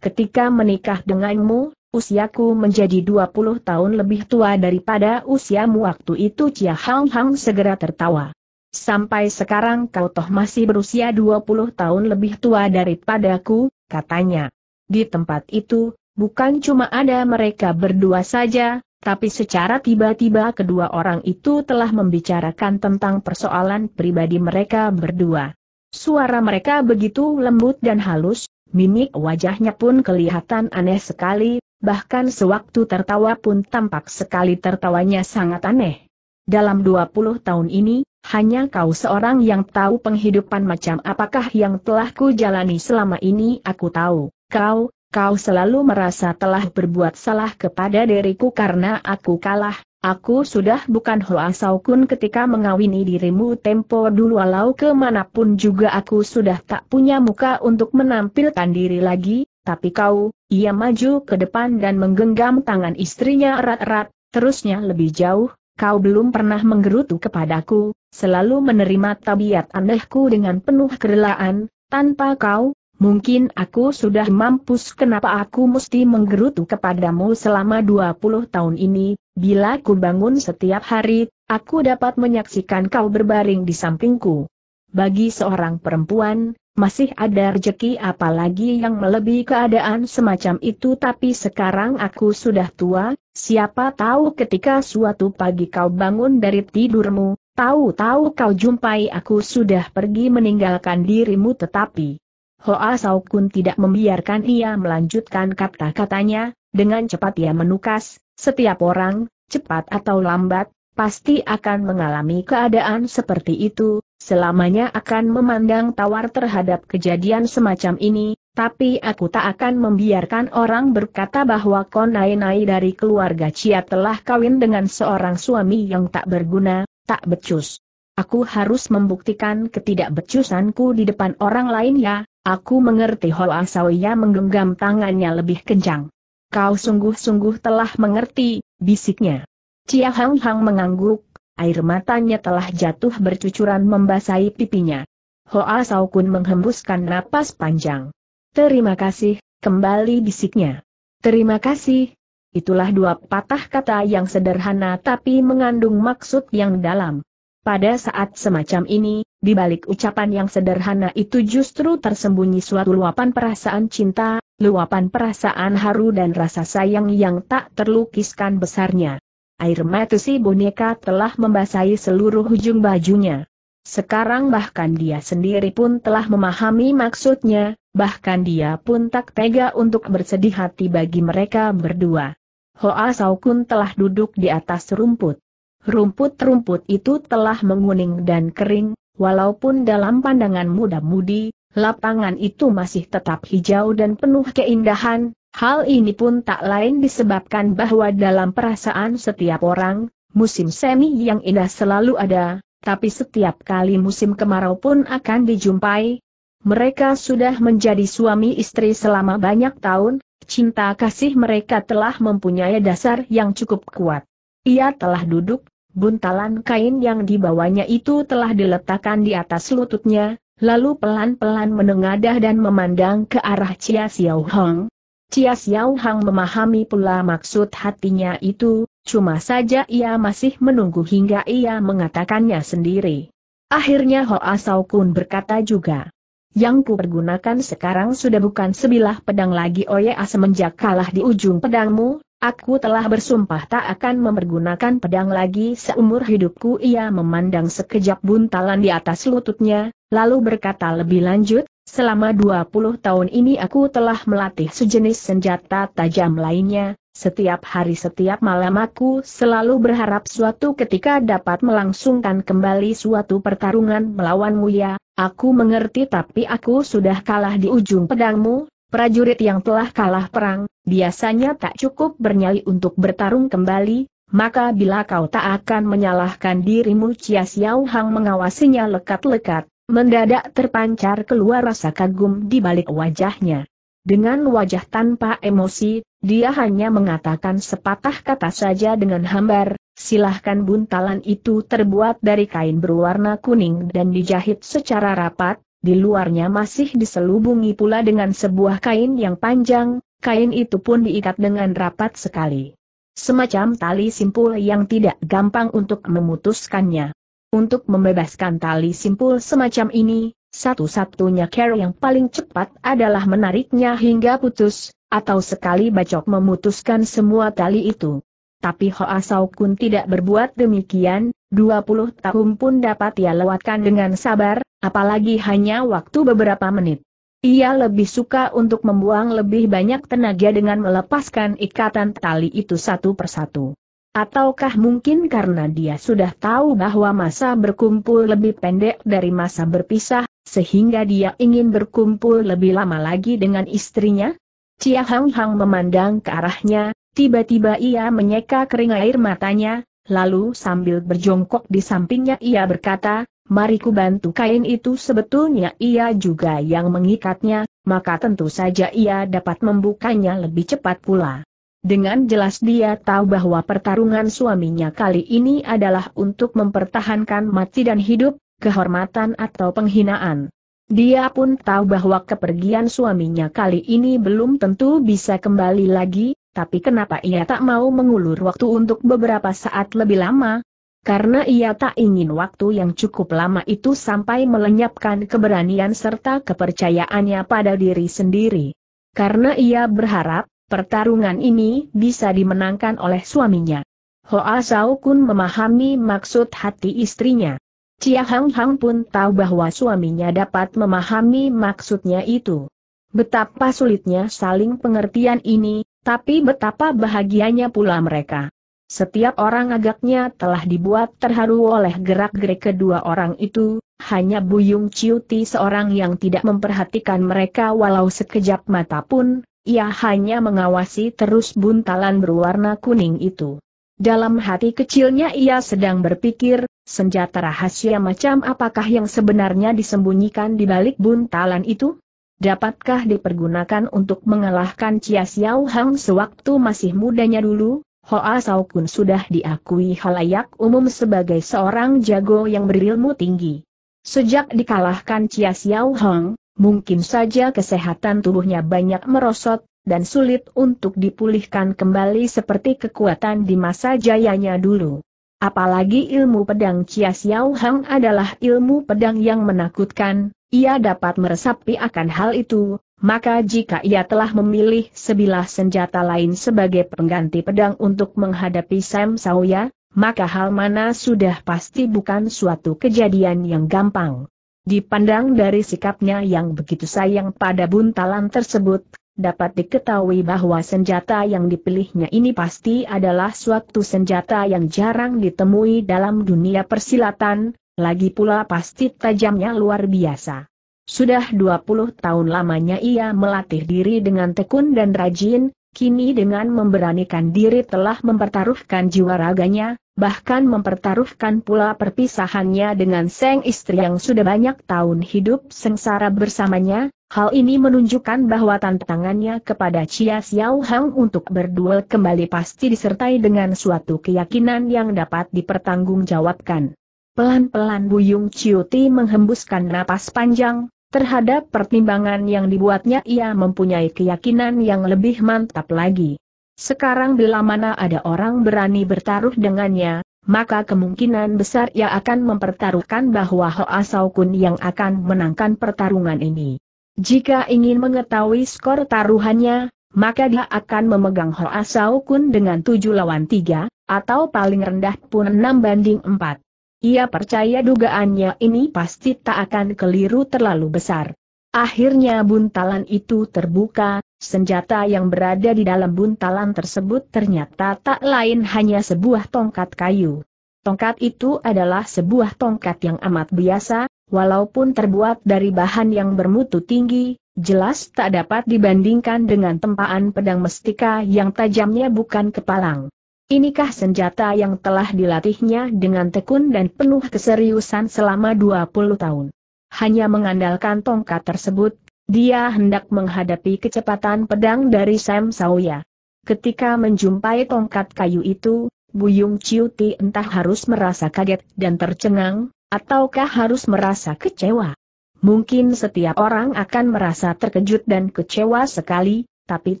S1: Ketika menikah denganmu, usiaku menjadi 20 tahun lebih tua daripada usiamu waktu itu Chia Hang Hang segera tertawa. Sampai sekarang kau toh masih berusia 20 tahun lebih tua daripadaku, katanya. Di tempat itu, bukan cuma ada mereka berdua saja, tapi secara tiba-tiba kedua orang itu telah membicarakan tentang persoalan pribadi mereka berdua. Suara mereka begitu lembut dan halus, mimik wajahnya pun kelihatan aneh sekali, bahkan sewaktu tertawa pun tampak sekali tertawanya sangat aneh. Dalam 20 tahun ini, hanya kau seorang yang tahu penghidupan macam apakah yang telah ku jalani selama ini aku tahu, kau, kau selalu merasa telah berbuat salah kepada diriku karena aku kalah, aku sudah bukan Hoa Saukun ketika mengawini dirimu tempo dulu walau kemanapun juga aku sudah tak punya muka untuk menampilkan diri lagi, tapi kau, ia maju ke depan dan menggenggam tangan istrinya erat-erat, terusnya lebih jauh, kau belum pernah menggerutu kepadaku, selalu menerima tabiat anehku dengan penuh kerelaan, tanpa kau, Mungkin aku sudah mampus kenapa aku mesti menggerutu kepadamu selama 20 tahun ini, bila ku bangun setiap hari, aku dapat menyaksikan kau berbaring di sampingku. Bagi seorang perempuan, masih ada rejeki apalagi yang melebihi keadaan semacam itu tapi sekarang aku sudah tua, siapa tahu ketika suatu pagi kau bangun dari tidurmu, tahu-tahu kau jumpai aku sudah pergi meninggalkan dirimu tetapi... Hoa Sao Kun tidak membiarkan ia melanjutkan kata-katanya, dengan cepat ia menukas, setiap orang, cepat atau lambat, pasti akan mengalami keadaan seperti itu, selamanya akan memandang tawar terhadap kejadian semacam ini, tapi aku tak akan membiarkan orang berkata bahwa konai-nai dari keluarga Cia telah kawin dengan seorang suami yang tak berguna, tak becus. Aku harus membuktikan ketidakbecusanku di depan orang lain ya, Aku mengerti Hoa Sawiya menggenggam tangannya lebih kencang. Kau sungguh-sungguh telah mengerti, bisiknya. Cia Hang Hang mengangguk, air matanya telah jatuh bercucuran membasahi pipinya. Hoa Sao Kun menghembuskan napas panjang. Terima kasih, kembali bisiknya. Terima kasih. Itulah dua patah kata yang sederhana tapi mengandung maksud yang dalam. Pada saat semacam ini, di balik ucapan yang sederhana itu justru tersembunyi suatu luapan perasaan cinta, luapan perasaan haru dan rasa sayang yang tak terlukiskan besarnya. Air mata si boneka telah membasahi seluruh ujung bajunya. Sekarang bahkan dia sendiri pun telah memahami maksudnya, bahkan dia pun tak tega untuk bersedih hati bagi mereka berdua. Hoa Saukun telah duduk di atas rumput. Rumput-rumput itu telah menguning dan kering, Walaupun dalam pandangan muda-mudi, lapangan itu masih tetap hijau dan penuh keindahan, hal ini pun tak lain disebabkan bahwa dalam perasaan setiap orang, musim semi yang indah selalu ada, tapi setiap kali musim kemarau pun akan dijumpai. Mereka sudah menjadi suami istri selama banyak tahun, cinta kasih mereka telah mempunyai dasar yang cukup kuat. Ia telah duduk Buntalan kain yang dibawanya itu telah diletakkan di atas lututnya, lalu pelan-pelan menengadah dan memandang ke arah Chia Xiao Hong. Chia Xiao Hong memahami pula maksud hatinya itu, cuma saja ia masih menunggu hingga ia mengatakannya sendiri. Akhirnya Ho Sao Kun berkata juga. Yang ku pergunakan sekarang sudah bukan sebilah pedang lagi Oya semenjak kalah di ujung pedangmu, Aku telah bersumpah tak akan mempergunakan pedang lagi seumur hidupku ia memandang sekejap buntalan di atas lututnya, lalu berkata lebih lanjut, selama 20 tahun ini aku telah melatih sejenis senjata tajam lainnya, setiap hari setiap malam aku selalu berharap suatu ketika dapat melangsungkan kembali suatu pertarungan melawanmu ya, aku mengerti tapi aku sudah kalah di ujung pedangmu, Prajurit yang telah kalah perang, biasanya tak cukup bernyali untuk bertarung kembali, maka bila kau tak akan menyalahkan dirimu Chia Xiao Hang mengawasinya lekat-lekat, mendadak terpancar keluar rasa kagum di balik wajahnya. Dengan wajah tanpa emosi, dia hanya mengatakan sepatah kata saja dengan hambar, silahkan buntalan itu terbuat dari kain berwarna kuning dan dijahit secara rapat, di luarnya masih diselubungi pula dengan sebuah kain yang panjang, kain itu pun diikat dengan rapat sekali. Semacam tali simpul yang tidak gampang untuk memutuskannya. Untuk membebaskan tali simpul semacam ini, satu-satunya cara yang paling cepat adalah menariknya hingga putus, atau sekali bacok memutuskan semua tali itu. Tapi Hoa Kun tidak berbuat demikian, 20 tahun pun dapat ia lewatkan dengan sabar, apalagi hanya waktu beberapa menit. Ia lebih suka untuk membuang lebih banyak tenaga dengan melepaskan ikatan tali itu satu persatu. Ataukah mungkin karena dia sudah tahu bahwa masa berkumpul lebih pendek dari masa berpisah, sehingga dia ingin berkumpul lebih lama lagi dengan istrinya? Cia Hang Hang memandang ke arahnya, tiba-tiba ia menyeka kering air matanya, lalu sambil berjongkok di sampingnya ia berkata, Mari ku bantu kain itu sebetulnya ia juga yang mengikatnya, maka tentu saja ia dapat membukanya lebih cepat pula. Dengan jelas dia tahu bahwa pertarungan suaminya kali ini adalah untuk mempertahankan mati dan hidup, kehormatan atau penghinaan. Dia pun tahu bahwa kepergian suaminya kali ini belum tentu bisa kembali lagi, tapi kenapa ia tak mau mengulur waktu untuk beberapa saat lebih lama? Karena ia tak ingin waktu yang cukup lama itu sampai melenyapkan keberanian serta kepercayaannya pada diri sendiri. Karena ia berharap, pertarungan ini bisa dimenangkan oleh suaminya. Hoa Sao Kun memahami maksud hati istrinya. Cia Hang Hang pun tahu bahwa suaminya dapat memahami maksudnya itu. Betapa sulitnya saling pengertian ini, tapi betapa bahagianya pula mereka. Setiap orang agaknya telah dibuat terharu oleh gerak-gerik kedua orang itu, hanya Buyung Ciuti seorang yang tidak memperhatikan mereka walau sekejap mata pun, ia hanya mengawasi terus buntalan berwarna kuning itu. Dalam hati kecilnya ia sedang berpikir, senjata rahasia macam apakah yang sebenarnya disembunyikan di balik buntalan itu? dapatkah dipergunakan untuk mengalahkan Chia Xiao Hang sewaktu masih mudanya dulu? Hoa Sao Kun sudah diakui halayak umum sebagai seorang jago yang berilmu tinggi. Sejak dikalahkan Chia Xiao Hang, mungkin saja kesehatan tubuhnya banyak merosot, dan sulit untuk dipulihkan kembali seperti kekuatan di masa jayanya dulu. Apalagi ilmu pedang Chia Xiao Hang adalah ilmu pedang yang menakutkan, ia dapat meresapi akan hal itu, maka jika ia telah memilih sebilah senjata lain sebagai pengganti pedang untuk menghadapi Sam Sawya, maka hal mana sudah pasti bukan suatu kejadian yang gampang. Dipandang dari sikapnya yang begitu sayang pada buntalan tersebut, dapat diketahui bahwa senjata yang dipilihnya ini pasti adalah suatu senjata yang jarang ditemui dalam dunia persilatan, lagi pula pasti tajamnya luar biasa. Sudah 20 tahun lamanya ia melatih diri dengan tekun dan rajin, kini dengan memberanikan diri telah mempertaruhkan jiwa raganya, bahkan mempertaruhkan pula perpisahannya dengan seng istri yang sudah banyak tahun hidup sengsara bersamanya, hal ini menunjukkan bahwa tantangannya kepada Chia Xiao Hang untuk berduel kembali pasti disertai dengan suatu keyakinan yang dapat dipertanggungjawabkan. Pelan-pelan Buyung Ciuti menghembuskan napas panjang, terhadap pertimbangan yang dibuatnya ia mempunyai keyakinan yang lebih mantap lagi. Sekarang bila mana ada orang berani bertaruh dengannya, maka kemungkinan besar ia akan mempertaruhkan bahwa Hoa Saukun yang akan menangkan pertarungan ini. Jika ingin mengetahui skor taruhannya, maka dia akan memegang Hoa Saukun dengan 7 lawan 3, atau paling rendah pun 6 banding 4. Ia percaya dugaannya ini pasti tak akan keliru terlalu besar. Akhirnya buntalan itu terbuka, senjata yang berada di dalam buntalan tersebut ternyata tak lain hanya sebuah tongkat kayu. Tongkat itu adalah sebuah tongkat yang amat biasa, walaupun terbuat dari bahan yang bermutu tinggi, jelas tak dapat dibandingkan dengan tempaan pedang mestika yang tajamnya bukan kepalang. Inikah senjata yang telah dilatihnya dengan tekun dan penuh keseriusan selama 20 tahun. Hanya mengandalkan tongkat tersebut, dia hendak menghadapi kecepatan pedang dari Sam Sawya. Ketika menjumpai tongkat kayu itu, Buyung Ciuti entah harus merasa kaget dan tercengang, ataukah harus merasa kecewa. Mungkin setiap orang akan merasa terkejut dan kecewa sekali, tapi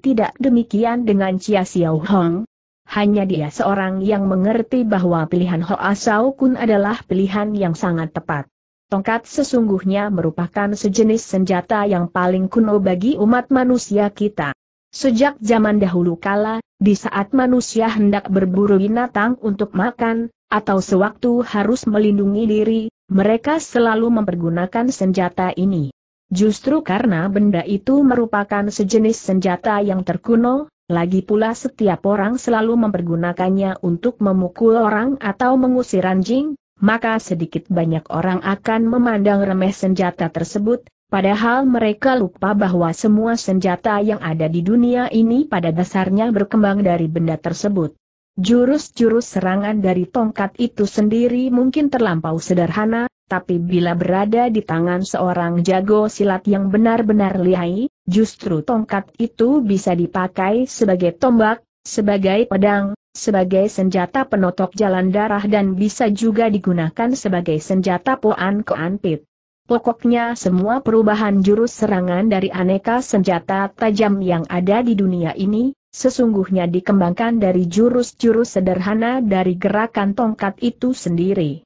S1: tidak demikian dengan Chia Xiao Hong, hanya dia seorang yang mengerti bahwa pilihan Hoa Sao Kun adalah pilihan yang sangat tepat. Tongkat sesungguhnya merupakan sejenis senjata yang paling kuno bagi umat manusia kita. Sejak zaman dahulu kala, di saat manusia hendak berburu binatang untuk makan, atau sewaktu harus melindungi diri, mereka selalu mempergunakan senjata ini. Justru karena benda itu merupakan sejenis senjata yang terkuno, lagi pula setiap orang selalu mempergunakannya untuk memukul orang atau mengusir anjing, maka sedikit banyak orang akan memandang remeh senjata tersebut, padahal mereka lupa bahwa semua senjata yang ada di dunia ini pada dasarnya berkembang dari benda tersebut. Jurus-jurus serangan dari tongkat itu sendiri mungkin terlampau sederhana, tapi bila berada di tangan seorang jago silat yang benar-benar lihai, Justru tongkat itu bisa dipakai sebagai tombak, sebagai pedang, sebagai senjata penotok jalan darah dan bisa juga digunakan sebagai senjata poan keanpit. Pokoknya semua perubahan jurus serangan dari aneka senjata tajam yang ada di dunia ini, sesungguhnya dikembangkan dari jurus-jurus sederhana dari gerakan tongkat itu sendiri.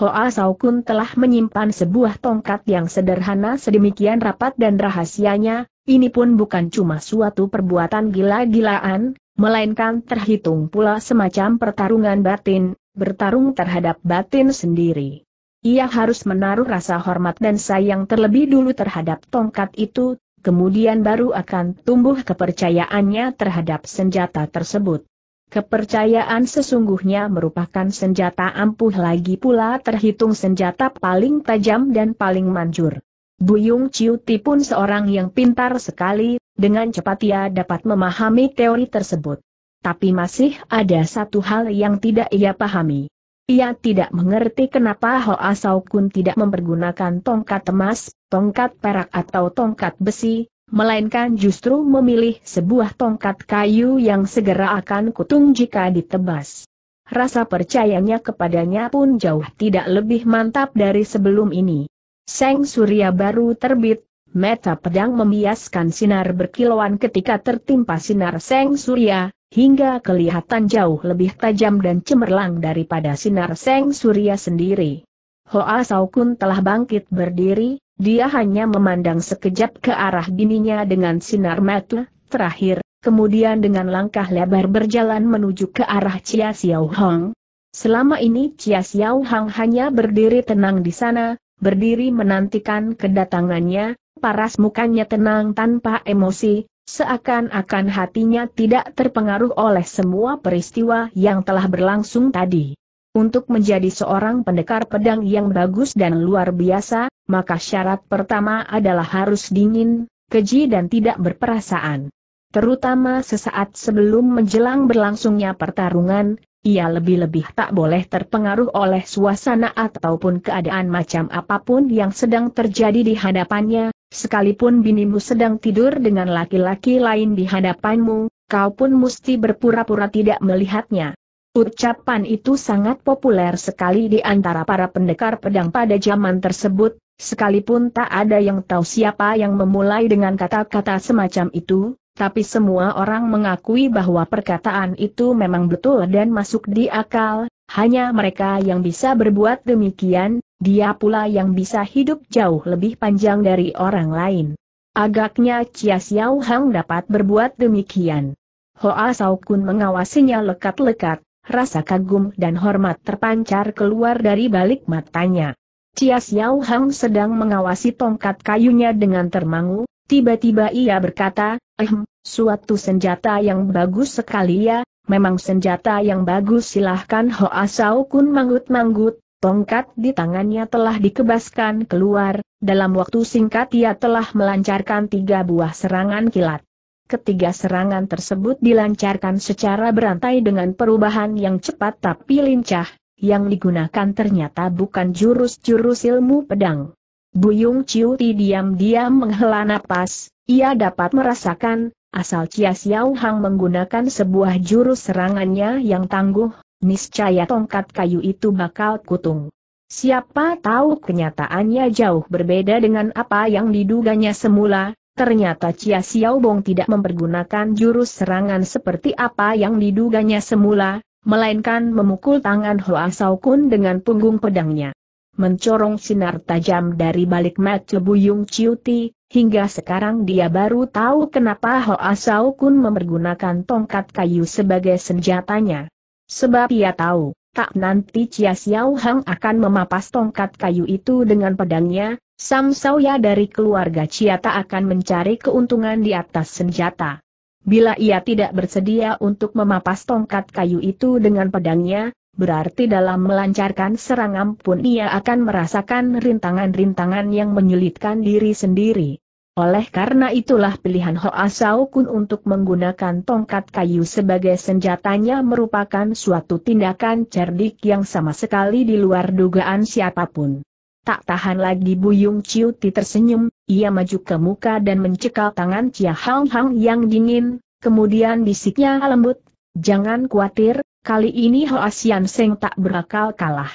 S1: Hoa Saukun telah menyimpan sebuah tongkat yang sederhana sedemikian rapat dan rahasianya, ini pun bukan cuma suatu perbuatan gila-gilaan, melainkan terhitung pula semacam pertarungan batin, bertarung terhadap batin sendiri. Ia harus menaruh rasa hormat dan sayang terlebih dulu terhadap tongkat itu, kemudian baru akan tumbuh kepercayaannya terhadap senjata tersebut. Kepercayaan sesungguhnya merupakan senjata ampuh lagi pula terhitung senjata paling tajam dan paling manjur. Buyung Ciuti pun seorang yang pintar sekali, dengan cepat ia dapat memahami teori tersebut. Tapi masih ada satu hal yang tidak ia pahami. Ia tidak mengerti kenapa Ho Asau Kun tidak mempergunakan tongkat emas, tongkat perak atau tongkat besi, melainkan justru memilih sebuah tongkat kayu yang segera akan kutung jika ditebas. Rasa percayanya kepadanya pun jauh tidak lebih mantap dari sebelum ini. Seng Surya baru terbit, meta pedang membiaskan sinar berkilauan ketika tertimpa sinar Seng Surya, hingga kelihatan jauh lebih tajam dan cemerlang daripada sinar Seng Surya sendiri. Hoa Saukun telah bangkit berdiri, dia hanya memandang sekejap ke arah bininya dengan sinar mata, terakhir, kemudian dengan langkah lebar berjalan menuju ke arah Chia Xiao Hong. Selama ini Chia Xiao Hong hanya berdiri tenang di sana, berdiri menantikan kedatangannya, paras mukanya tenang tanpa emosi, seakan-akan hatinya tidak terpengaruh oleh semua peristiwa yang telah berlangsung tadi. Untuk menjadi seorang pendekar pedang yang bagus dan luar biasa, maka syarat pertama adalah harus dingin, keji dan tidak berperasaan. Terutama sesaat sebelum menjelang berlangsungnya pertarungan, ia lebih-lebih tak boleh terpengaruh oleh suasana ataupun keadaan macam apapun yang sedang terjadi di hadapannya, sekalipun binimu sedang tidur dengan laki-laki lain di hadapanmu, kau pun mesti berpura-pura tidak melihatnya. Ucapan itu sangat populer sekali di antara para pendekar pedang pada zaman tersebut, sekalipun tak ada yang tahu siapa yang memulai dengan kata-kata semacam itu, tapi semua orang mengakui bahwa perkataan itu memang betul dan masuk di akal, hanya mereka yang bisa berbuat demikian, dia pula yang bisa hidup jauh lebih panjang dari orang lain. Agaknya Chia Xiao Hang dapat berbuat demikian. Hoa Sao Kun mengawasinya lekat-lekat, rasa kagum dan hormat terpancar keluar dari balik matanya. Chia Xiao Hang sedang mengawasi tongkat kayunya dengan termangu, tiba-tiba ia berkata, Ehm, suatu senjata yang bagus sekali ya, memang senjata yang bagus silahkan Ho Sao Kun manggut-manggut, tongkat di tangannya telah dikebaskan keluar, dalam waktu singkat ia telah melancarkan tiga buah serangan kilat. Ketiga serangan tersebut dilancarkan secara berantai dengan perubahan yang cepat tapi lincah, yang digunakan ternyata bukan jurus-jurus ilmu pedang. Buyung Ti diam-diam menghela napas, ia dapat merasakan, asal Chia Xiao Hang menggunakan sebuah jurus serangannya yang tangguh, niscaya tongkat kayu itu bakal kutung. Siapa tahu kenyataannya jauh berbeda dengan apa yang diduganya semula, ternyata Chia Xiao Bong tidak mempergunakan jurus serangan seperti apa yang diduganya semula, melainkan memukul tangan Hoa Saukun dengan punggung pedangnya mencorong sinar tajam dari balik mata Buyung Ciuti, hingga sekarang dia baru tahu kenapa Ho Asau Kun mempergunakan tongkat kayu sebagai senjatanya. Sebab ia tahu, tak nanti Chia Xiao Hang akan memapas tongkat kayu itu dengan pedangnya, Sam Sauya dari keluarga Chia tak akan mencari keuntungan di atas senjata. Bila ia tidak bersedia untuk memapas tongkat kayu itu dengan pedangnya, Berarti dalam melancarkan serangan pun ia akan merasakan rintangan-rintangan yang menyulitkan diri sendiri. Oleh karena itulah pilihan Hoa Sao Kun untuk menggunakan tongkat kayu sebagai senjatanya merupakan suatu tindakan cerdik yang sama sekali di luar dugaan siapapun. Tak tahan lagi Buyung Chiu Ti tersenyum, ia maju ke muka dan mencekal tangan Chia Hang Hang yang dingin, kemudian bisiknya lembut, jangan khawatir, Kali ini Sian Seng tak berakal kalah.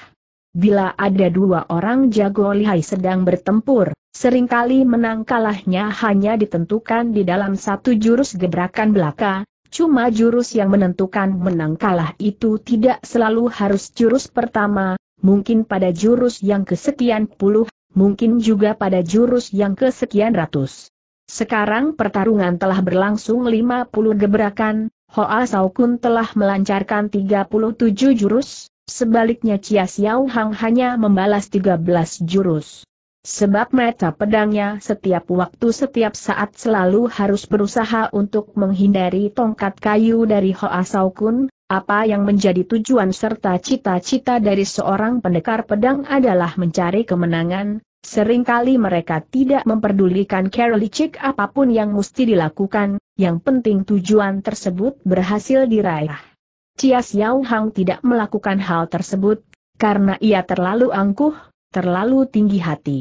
S1: Bila ada dua orang jago lihai sedang bertempur, seringkali menang kalahnya hanya ditentukan di dalam satu jurus gebrakan belaka, cuma jurus yang menentukan menang kalah itu tidak selalu harus jurus pertama, mungkin pada jurus yang kesekian puluh, mungkin juga pada jurus yang kesekian ratus. Sekarang pertarungan telah berlangsung 50 gebrakan, Hoa Saukun telah melancarkan 37 jurus, sebaliknya Chia Xiao Hang hanya membalas 13 jurus. Sebab mata pedangnya setiap waktu setiap saat selalu harus berusaha untuk menghindari tongkat kayu dari Hoa Saukun, apa yang menjadi tujuan serta cita-cita dari seorang pendekar pedang adalah mencari kemenangan, seringkali mereka tidak memperdulikan Carolicik apapun yang mesti dilakukan, yang penting tujuan tersebut berhasil diraih. Chia Xiao Hang tidak melakukan hal tersebut, karena ia terlalu angkuh, terlalu tinggi hati.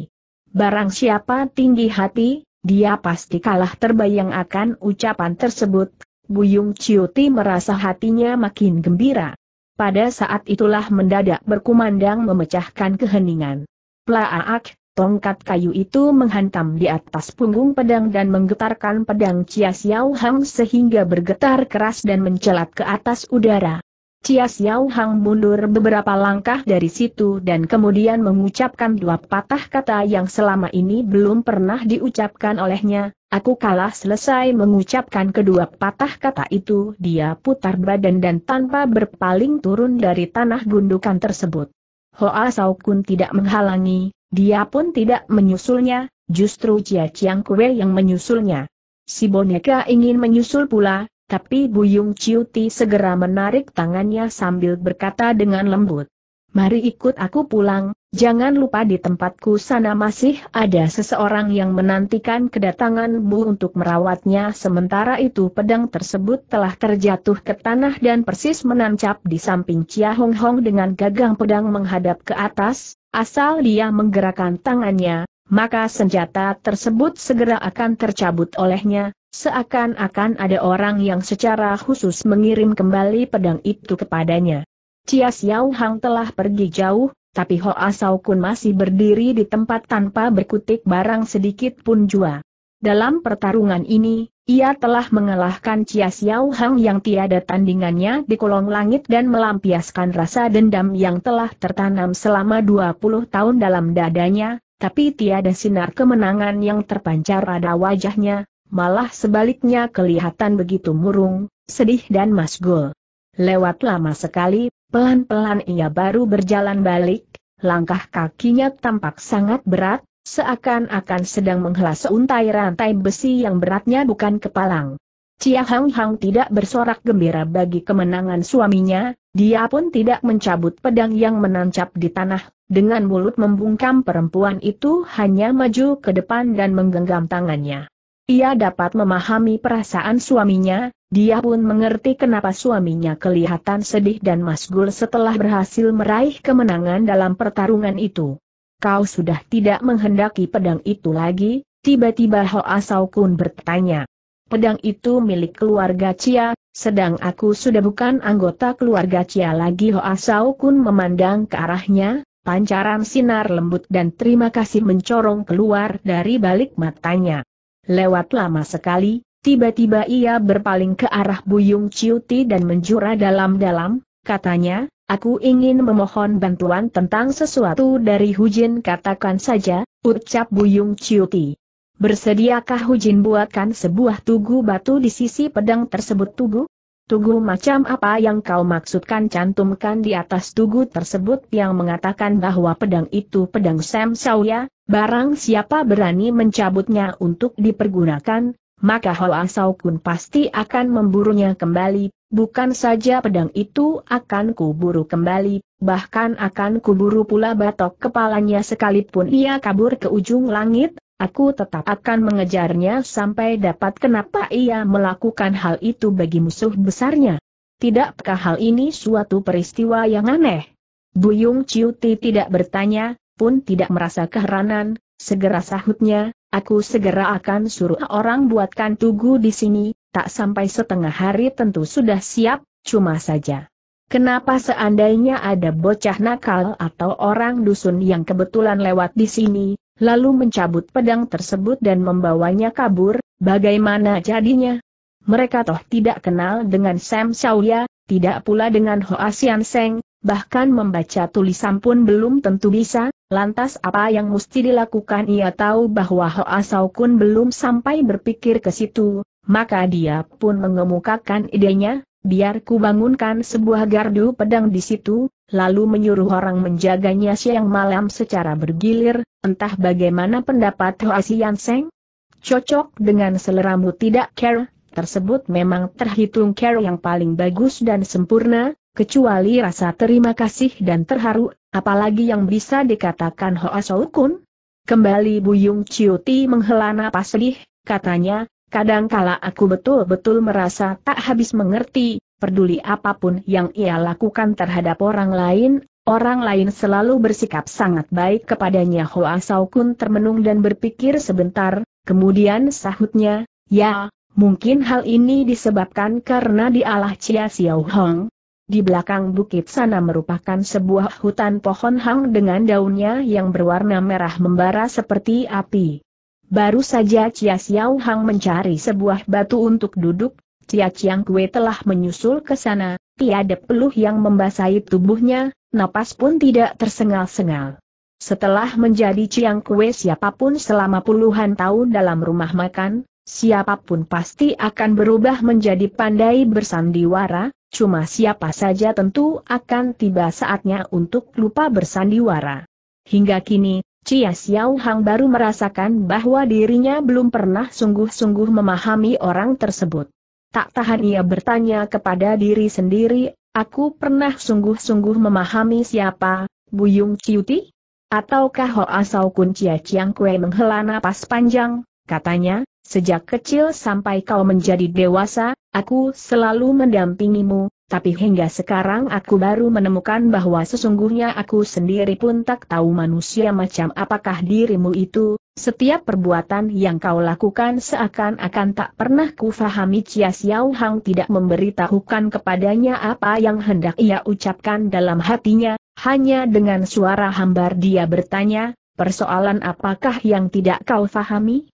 S1: Barang siapa tinggi hati, dia pasti kalah terbayang akan ucapan tersebut. Buyung Ciuti merasa hatinya makin gembira. Pada saat itulah mendadak berkumandang memecahkan keheningan. Plaak, Tongkat kayu itu menghantam di atas punggung pedang dan menggetarkan pedang Chia Xiao Hang sehingga bergetar keras dan mencelat ke atas udara. Chia Xiao Hang mundur beberapa langkah dari situ dan kemudian mengucapkan dua patah kata yang selama ini belum pernah diucapkan olehnya. Aku kalah selesai mengucapkan kedua patah kata itu dia putar badan dan tanpa berpaling turun dari tanah gundukan tersebut. Hoa Kun tidak menghalangi, dia pun tidak menyusulnya, justru Chia Chiang Kue yang menyusulnya. Si boneka ingin menyusul pula, tapi Buyung Ciuti segera menarik tangannya sambil berkata dengan lembut. Mari ikut aku pulang, Jangan lupa di tempatku sana masih ada seseorang yang menantikan kedatanganmu untuk merawatnya sementara itu pedang tersebut telah terjatuh ke tanah dan persis menancap di samping Chia Hong Hong dengan gagang pedang menghadap ke atas, asal dia menggerakkan tangannya, maka senjata tersebut segera akan tercabut olehnya, seakan-akan ada orang yang secara khusus mengirim kembali pedang itu kepadanya. Chia Xiao Hang telah pergi jauh, tapi Ho Asau kun masih berdiri di tempat tanpa berkutik barang sedikit pun jua. Dalam pertarungan ini, ia telah mengalahkan Chia Xiao Hang yang tiada tandingannya di kolong langit dan melampiaskan rasa dendam yang telah tertanam selama 20 tahun dalam dadanya, tapi tiada sinar kemenangan yang terpancar pada wajahnya, malah sebaliknya kelihatan begitu murung, sedih dan masgul. Lewat lama sekali, Pelan-pelan ia baru berjalan balik, langkah kakinya tampak sangat berat, seakan-akan sedang menghelas untai rantai besi yang beratnya bukan kepalang. Cia Hang Hang tidak bersorak gembira bagi kemenangan suaminya, dia pun tidak mencabut pedang yang menancap di tanah, dengan mulut membungkam perempuan itu hanya maju ke depan dan menggenggam tangannya. Ia dapat memahami perasaan suaminya, dia pun mengerti kenapa suaminya kelihatan sedih dan masgul setelah berhasil meraih kemenangan dalam pertarungan itu. Kau sudah tidak menghendaki pedang itu lagi, tiba-tiba Asau Kun bertanya. Pedang itu milik keluarga Cia, sedang aku sudah bukan anggota keluarga Cia lagi Asau Kun memandang ke arahnya, pancaran sinar lembut dan terima kasih mencorong keluar dari balik matanya. Lewat lama sekali, Tiba-tiba ia berpaling ke arah Buyung Ciuti dan menjura dalam-dalam, katanya, Aku ingin memohon bantuan tentang sesuatu dari Hujin katakan saja, ucap Buyung Ciuti. Bersediakah Hujin buatkan sebuah tugu batu di sisi pedang tersebut tugu? Tugu macam apa yang kau maksudkan cantumkan di atas tugu tersebut yang mengatakan bahwa pedang itu pedang Sam Sawya, barang siapa berani mencabutnya untuk dipergunakan, maka Hoa Sau Kun pasti akan memburunya kembali, bukan saja pedang itu akan kuburu kembali, bahkan akan kuburu pula batok kepalanya sekalipun ia kabur ke ujung langit, aku tetap akan mengejarnya sampai dapat kenapa ia melakukan hal itu bagi musuh besarnya. Tidakkah hal ini suatu peristiwa yang aneh? Buyung Ciuti tidak bertanya, pun tidak merasa keheranan, segera sahutnya, Aku segera akan suruh orang buatkan tugu di sini, tak sampai setengah hari tentu sudah siap, cuma saja. Kenapa seandainya ada bocah nakal atau orang dusun yang kebetulan lewat di sini, lalu mencabut pedang tersebut dan membawanya kabur, bagaimana jadinya? Mereka toh tidak kenal dengan Sam Shaoya, tidak pula dengan Hoa Sian Seng, bahkan membaca tulisan pun belum tentu bisa, lantas apa yang mesti dilakukan ia tahu bahwa Hoa Sao Kun belum sampai berpikir ke situ, maka dia pun mengemukakan idenya, biar ku bangunkan sebuah gardu pedang di situ, lalu menyuruh orang menjaganya siang malam secara bergilir, entah bagaimana pendapat Hoa Sian Seng? Cocok dengan selera mu tidak care, tersebut memang terhitung care yang paling bagus dan sempurna, kecuali rasa terima kasih dan terharu, apalagi yang bisa dikatakan Hoa Sou Kun? Kembali Buyung Ciuti menghela napas sedih, katanya, kadangkala aku betul-betul merasa tak habis mengerti, peduli apapun yang ia lakukan terhadap orang lain, Orang lain selalu bersikap sangat baik kepadanya Hoa Soukun termenung dan berpikir sebentar, kemudian sahutnya, ya, mungkin hal ini disebabkan karena dialah Chia Xiao Hong, di belakang bukit sana merupakan sebuah hutan pohon hang dengan daunnya yang berwarna merah membara seperti api. Baru saja Cia Xiao Hang mencari sebuah batu untuk duduk, Cia Chiang Kue telah menyusul ke sana, tiada peluh yang membasahi tubuhnya, napas pun tidak tersengal-sengal. Setelah menjadi Chiang Kue siapapun selama puluhan tahun dalam rumah makan, siapapun pasti akan berubah menjadi pandai bersandiwara, cuma siapa saja tentu akan tiba saatnya untuk lupa bersandiwara. Hingga kini, Cia Xiao Hang baru merasakan bahwa dirinya belum pernah sungguh-sungguh memahami orang tersebut. Tak tahan ia bertanya kepada diri sendiri, aku pernah sungguh-sungguh memahami siapa, Buyung Ciuti? Ataukah Hoa Kun Chia Chiang Kue menghela napas panjang, katanya, Sejak kecil sampai kau menjadi dewasa, aku selalu mendampingimu, tapi hingga sekarang aku baru menemukan bahwa sesungguhnya aku sendiri pun tak tahu manusia macam apakah dirimu itu, setiap perbuatan yang kau lakukan seakan-akan tak pernah kufahami Chia Xiao Hang tidak memberitahukan kepadanya apa yang hendak ia ucapkan dalam hatinya, hanya dengan suara hambar dia bertanya, persoalan apakah yang tidak kau fahami?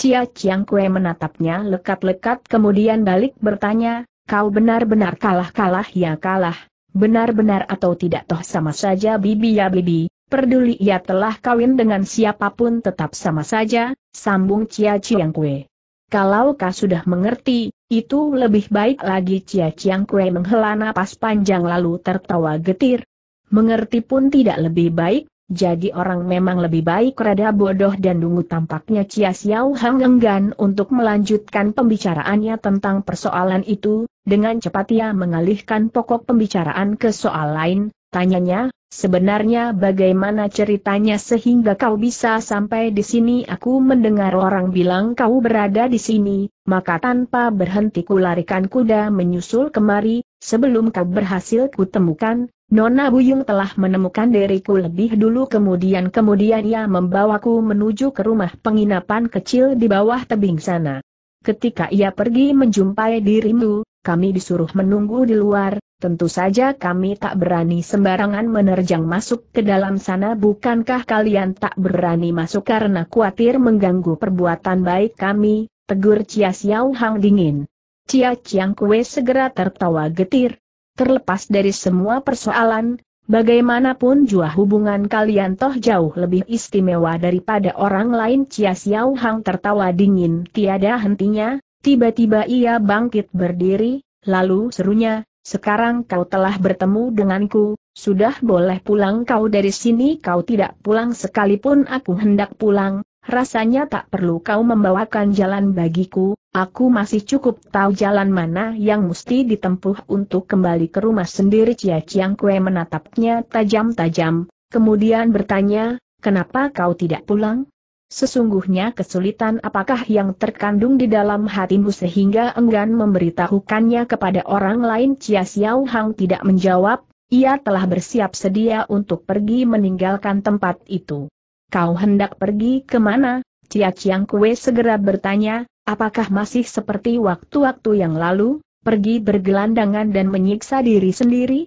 S1: Cia Chiang Kue menatapnya lekat-lekat kemudian balik bertanya, kau benar-benar kalah-kalah ya kalah, benar-benar atau tidak toh sama saja bibi ya bibi, peduli ia telah kawin dengan siapapun tetap sama saja, sambung Cia Chiang Kue. Kalau kau sudah mengerti, itu lebih baik lagi Cia Chiang Kue menghela napas panjang lalu tertawa getir. Mengerti pun tidak lebih baik, jadi orang memang lebih baik rada bodoh dan dungu tampaknya Chia Xiao Hang enggan untuk melanjutkan pembicaraannya tentang persoalan itu, dengan cepat ia mengalihkan pokok pembicaraan ke soal lain, tanyanya, sebenarnya bagaimana ceritanya sehingga kau bisa sampai di sini aku mendengar orang bilang kau berada di sini, maka tanpa berhenti kularikan kuda menyusul kemari, sebelum kau berhasil kutemukan, Nona Buyung telah menemukan diriku lebih dulu kemudian kemudian ia membawaku menuju ke rumah penginapan kecil di bawah tebing sana. Ketika ia pergi menjumpai dirimu, kami disuruh menunggu di luar, tentu saja kami tak berani sembarangan menerjang masuk ke dalam sana bukankah kalian tak berani masuk karena khawatir mengganggu perbuatan baik kami, tegur Cia Xiao Hang dingin. Cia Chiang Kue segera tertawa getir, Terlepas dari semua persoalan, bagaimanapun jua hubungan kalian toh jauh lebih istimewa daripada orang lain Cia Xiao Hang tertawa dingin tiada hentinya, tiba-tiba ia bangkit berdiri, lalu serunya, sekarang kau telah bertemu denganku, sudah boleh pulang kau dari sini kau tidak pulang sekalipun aku hendak pulang, Rasanya tak perlu kau membawakan jalan bagiku, aku masih cukup tahu jalan mana yang mesti ditempuh untuk kembali ke rumah sendiri Cia Chiang Kue menatapnya tajam-tajam, kemudian bertanya, kenapa kau tidak pulang? Sesungguhnya kesulitan apakah yang terkandung di dalam hatimu sehingga enggan memberitahukannya kepada orang lain Cia Xiao Hang tidak menjawab, ia telah bersiap sedia untuk pergi meninggalkan tempat itu. Kau hendak pergi kemana? Cia Chiang Kue segera bertanya, apakah masih seperti waktu-waktu yang lalu, pergi bergelandangan dan menyiksa diri sendiri?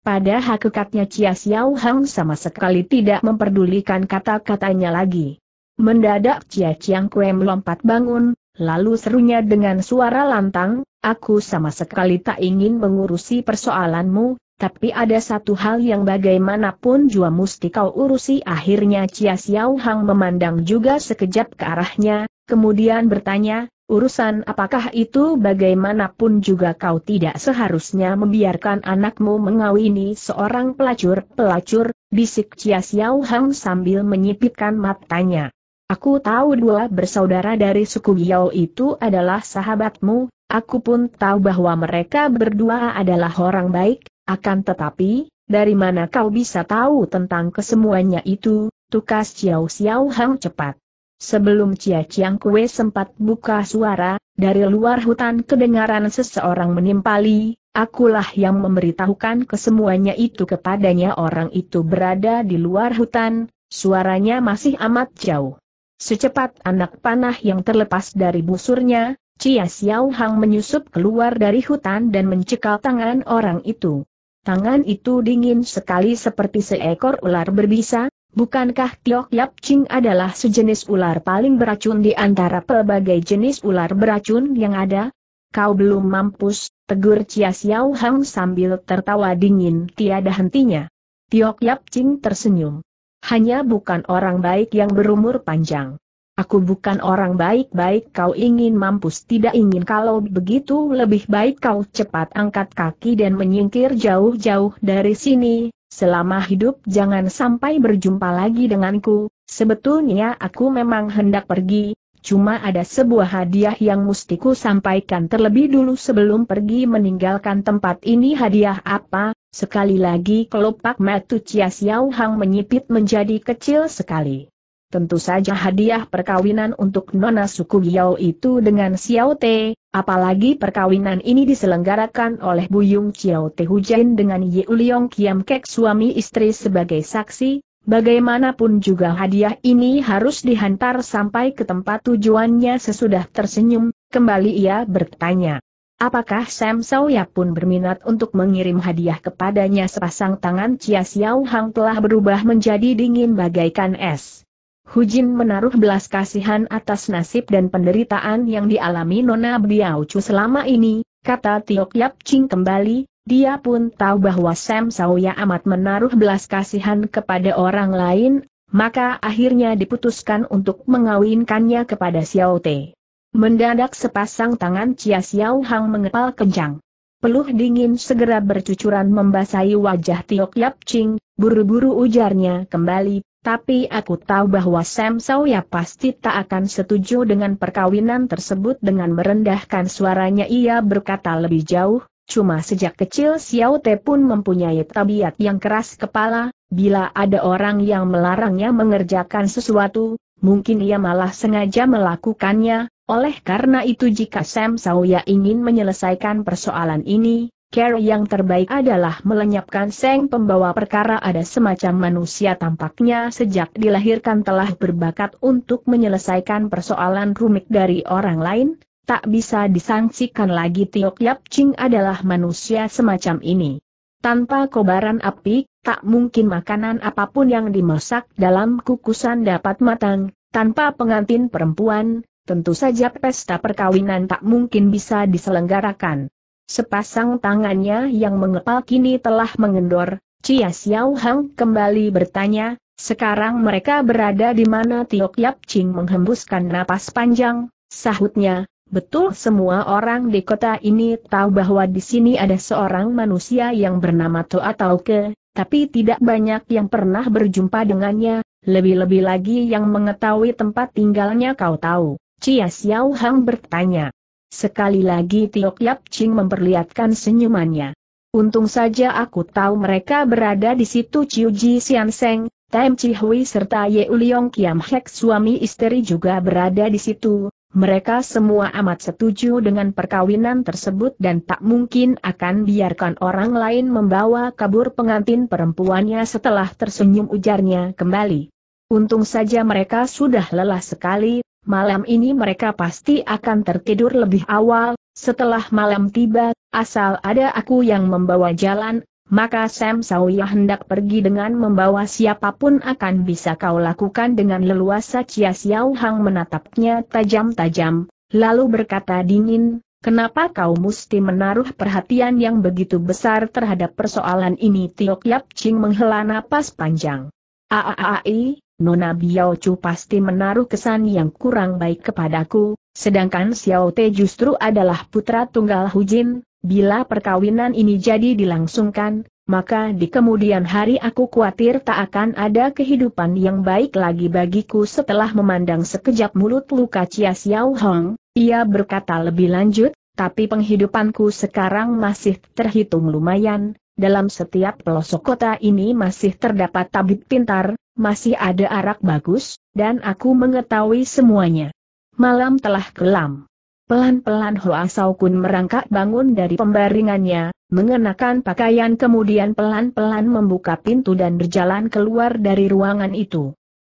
S1: Pada hakikatnya Cia Xiao Hang sama sekali tidak memperdulikan kata-katanya lagi. Mendadak Cia Chiang Kue melompat bangun, lalu serunya dengan suara lantang, aku sama sekali tak ingin mengurusi persoalanmu, tapi ada satu hal yang bagaimanapun jua musti kau urusi akhirnya Chia Xiao Hang memandang juga sekejap ke arahnya, kemudian bertanya, urusan apakah itu bagaimanapun juga kau tidak seharusnya membiarkan anakmu mengawini seorang pelacur-pelacur, bisik Chia Xiao Hang sambil menyipitkan matanya. Aku tahu dua bersaudara dari suku Yao itu adalah sahabatmu, aku pun tahu bahwa mereka berdua adalah orang baik, akan tetapi, dari mana kau bisa tahu tentang kesemuanya itu, tukas Ciao Xiao Hang cepat. Sebelum Cia Chiang Kue sempat buka suara, dari luar hutan kedengaran seseorang menimpali, akulah yang memberitahukan kesemuanya itu kepadanya orang itu berada di luar hutan, suaranya masih amat jauh. Secepat anak panah yang terlepas dari busurnya, Cia Xiao Hang menyusup keluar dari hutan dan mencekal tangan orang itu tangan itu dingin sekali seperti seekor ular berbisa, bukankah Tiok Yap Ching adalah sejenis ular paling beracun di antara pelbagai jenis ular beracun yang ada? Kau belum mampus, tegur Chia Xiao Hang sambil tertawa dingin tiada hentinya. Tiok Yap Ching tersenyum. Hanya bukan orang baik yang berumur panjang. Aku bukan orang baik-baik kau ingin mampus tidak ingin kalau begitu lebih baik kau cepat angkat kaki dan menyingkir jauh-jauh dari sini, selama hidup jangan sampai berjumpa lagi denganku, sebetulnya aku memang hendak pergi, cuma ada sebuah hadiah yang mustiku sampaikan terlebih dulu sebelum pergi meninggalkan tempat ini hadiah apa, sekali lagi kelopak matu Chia Xiao Hang menyipit menjadi kecil sekali. Tentu saja hadiah perkawinan untuk Nona Suku Yao itu dengan Xiao Te, apalagi perkawinan ini diselenggarakan oleh Buyung Xiao Te Hujan dengan Ye Uliong Kiam Kek suami istri sebagai saksi, bagaimanapun juga hadiah ini harus dihantar sampai ke tempat tujuannya sesudah tersenyum, kembali ia bertanya. Apakah Sam Sawya pun berminat untuk mengirim hadiah kepadanya sepasang tangan Chia Xiao Hang telah berubah menjadi dingin bagaikan es. Hujin menaruh belas kasihan atas nasib dan penderitaan yang dialami Nona Biao Chu selama ini, kata Tiok Yap Ching kembali, dia pun tahu bahwa Sam Sauya amat menaruh belas kasihan kepada orang lain, maka akhirnya diputuskan untuk mengawinkannya kepada Xiao Te. Mendadak sepasang tangan Chia Xiao Hang mengepal kencang. Peluh dingin segera bercucuran membasahi wajah Tiok Yap Ching, buru-buru ujarnya kembali, tapi aku tahu bahwa Sam Sawya pasti tak akan setuju dengan perkawinan tersebut dengan merendahkan suaranya ia berkata lebih jauh, cuma sejak kecil Xiao Te pun mempunyai tabiat yang keras kepala, bila ada orang yang melarangnya mengerjakan sesuatu, mungkin ia malah sengaja melakukannya, oleh karena itu jika Sam Sawya ingin menyelesaikan persoalan ini, Care yang terbaik adalah melenyapkan Seng pembawa perkara ada semacam manusia tampaknya sejak dilahirkan telah berbakat untuk menyelesaikan persoalan rumit dari orang lain, tak bisa disangsikan lagi Tiok Yap Ching adalah manusia semacam ini. Tanpa kobaran api, tak mungkin makanan apapun yang dimasak dalam kukusan dapat matang, tanpa pengantin perempuan, tentu saja pesta perkawinan tak mungkin bisa diselenggarakan. Sepasang tangannya yang mengepal kini telah mengendor, Cia Xiao Hang kembali bertanya, sekarang mereka berada di mana Tio Yap Ching menghembuskan napas panjang, sahutnya, betul semua orang di kota ini tahu bahwa di sini ada seorang manusia yang bernama atau Ke, tapi tidak banyak yang pernah berjumpa dengannya, lebih-lebih lagi yang mengetahui tempat tinggalnya kau tahu. Cia Xiao Hang bertanya, Sekali lagi Tiok Yap Ching memperlihatkan senyumannya. Untung saja aku tahu mereka berada di situ Chiu Ji Sian Seng, Tam Chi Hui serta Ye Uliong Kiam Hek suami istri juga berada di situ. Mereka semua amat setuju dengan perkawinan tersebut dan tak mungkin akan biarkan orang lain membawa kabur pengantin perempuannya setelah tersenyum ujarnya kembali. Untung saja mereka sudah lelah sekali, Malam ini mereka pasti akan tertidur lebih awal, setelah malam tiba, asal ada aku yang membawa jalan, maka Sam Sawiyah hendak pergi dengan membawa siapapun akan bisa kau lakukan dengan leluasa Chia Xiao Hang menatapnya tajam-tajam, lalu berkata dingin, Kenapa kau mesti menaruh perhatian yang begitu besar terhadap persoalan ini? Tio Yap Ching menghela napas panjang. Aaai, Nona Biao Chu pasti menaruh kesan yang kurang baik kepadaku, sedangkan Xiao Te justru adalah putra tunggal Hu Jin. bila perkawinan ini jadi dilangsungkan, maka di kemudian hari aku khawatir tak akan ada kehidupan yang baik lagi bagiku setelah memandang sekejap mulut luka Chia Xiao Hong, ia berkata lebih lanjut, tapi penghidupanku sekarang masih terhitung lumayan, dalam setiap pelosok kota ini masih terdapat tabib pintar, masih ada arak bagus, dan aku mengetahui semuanya. Malam telah kelam. Pelan-pelan Hoa Kun merangkak bangun dari pembaringannya, mengenakan pakaian kemudian pelan-pelan membuka pintu dan berjalan keluar dari ruangan itu.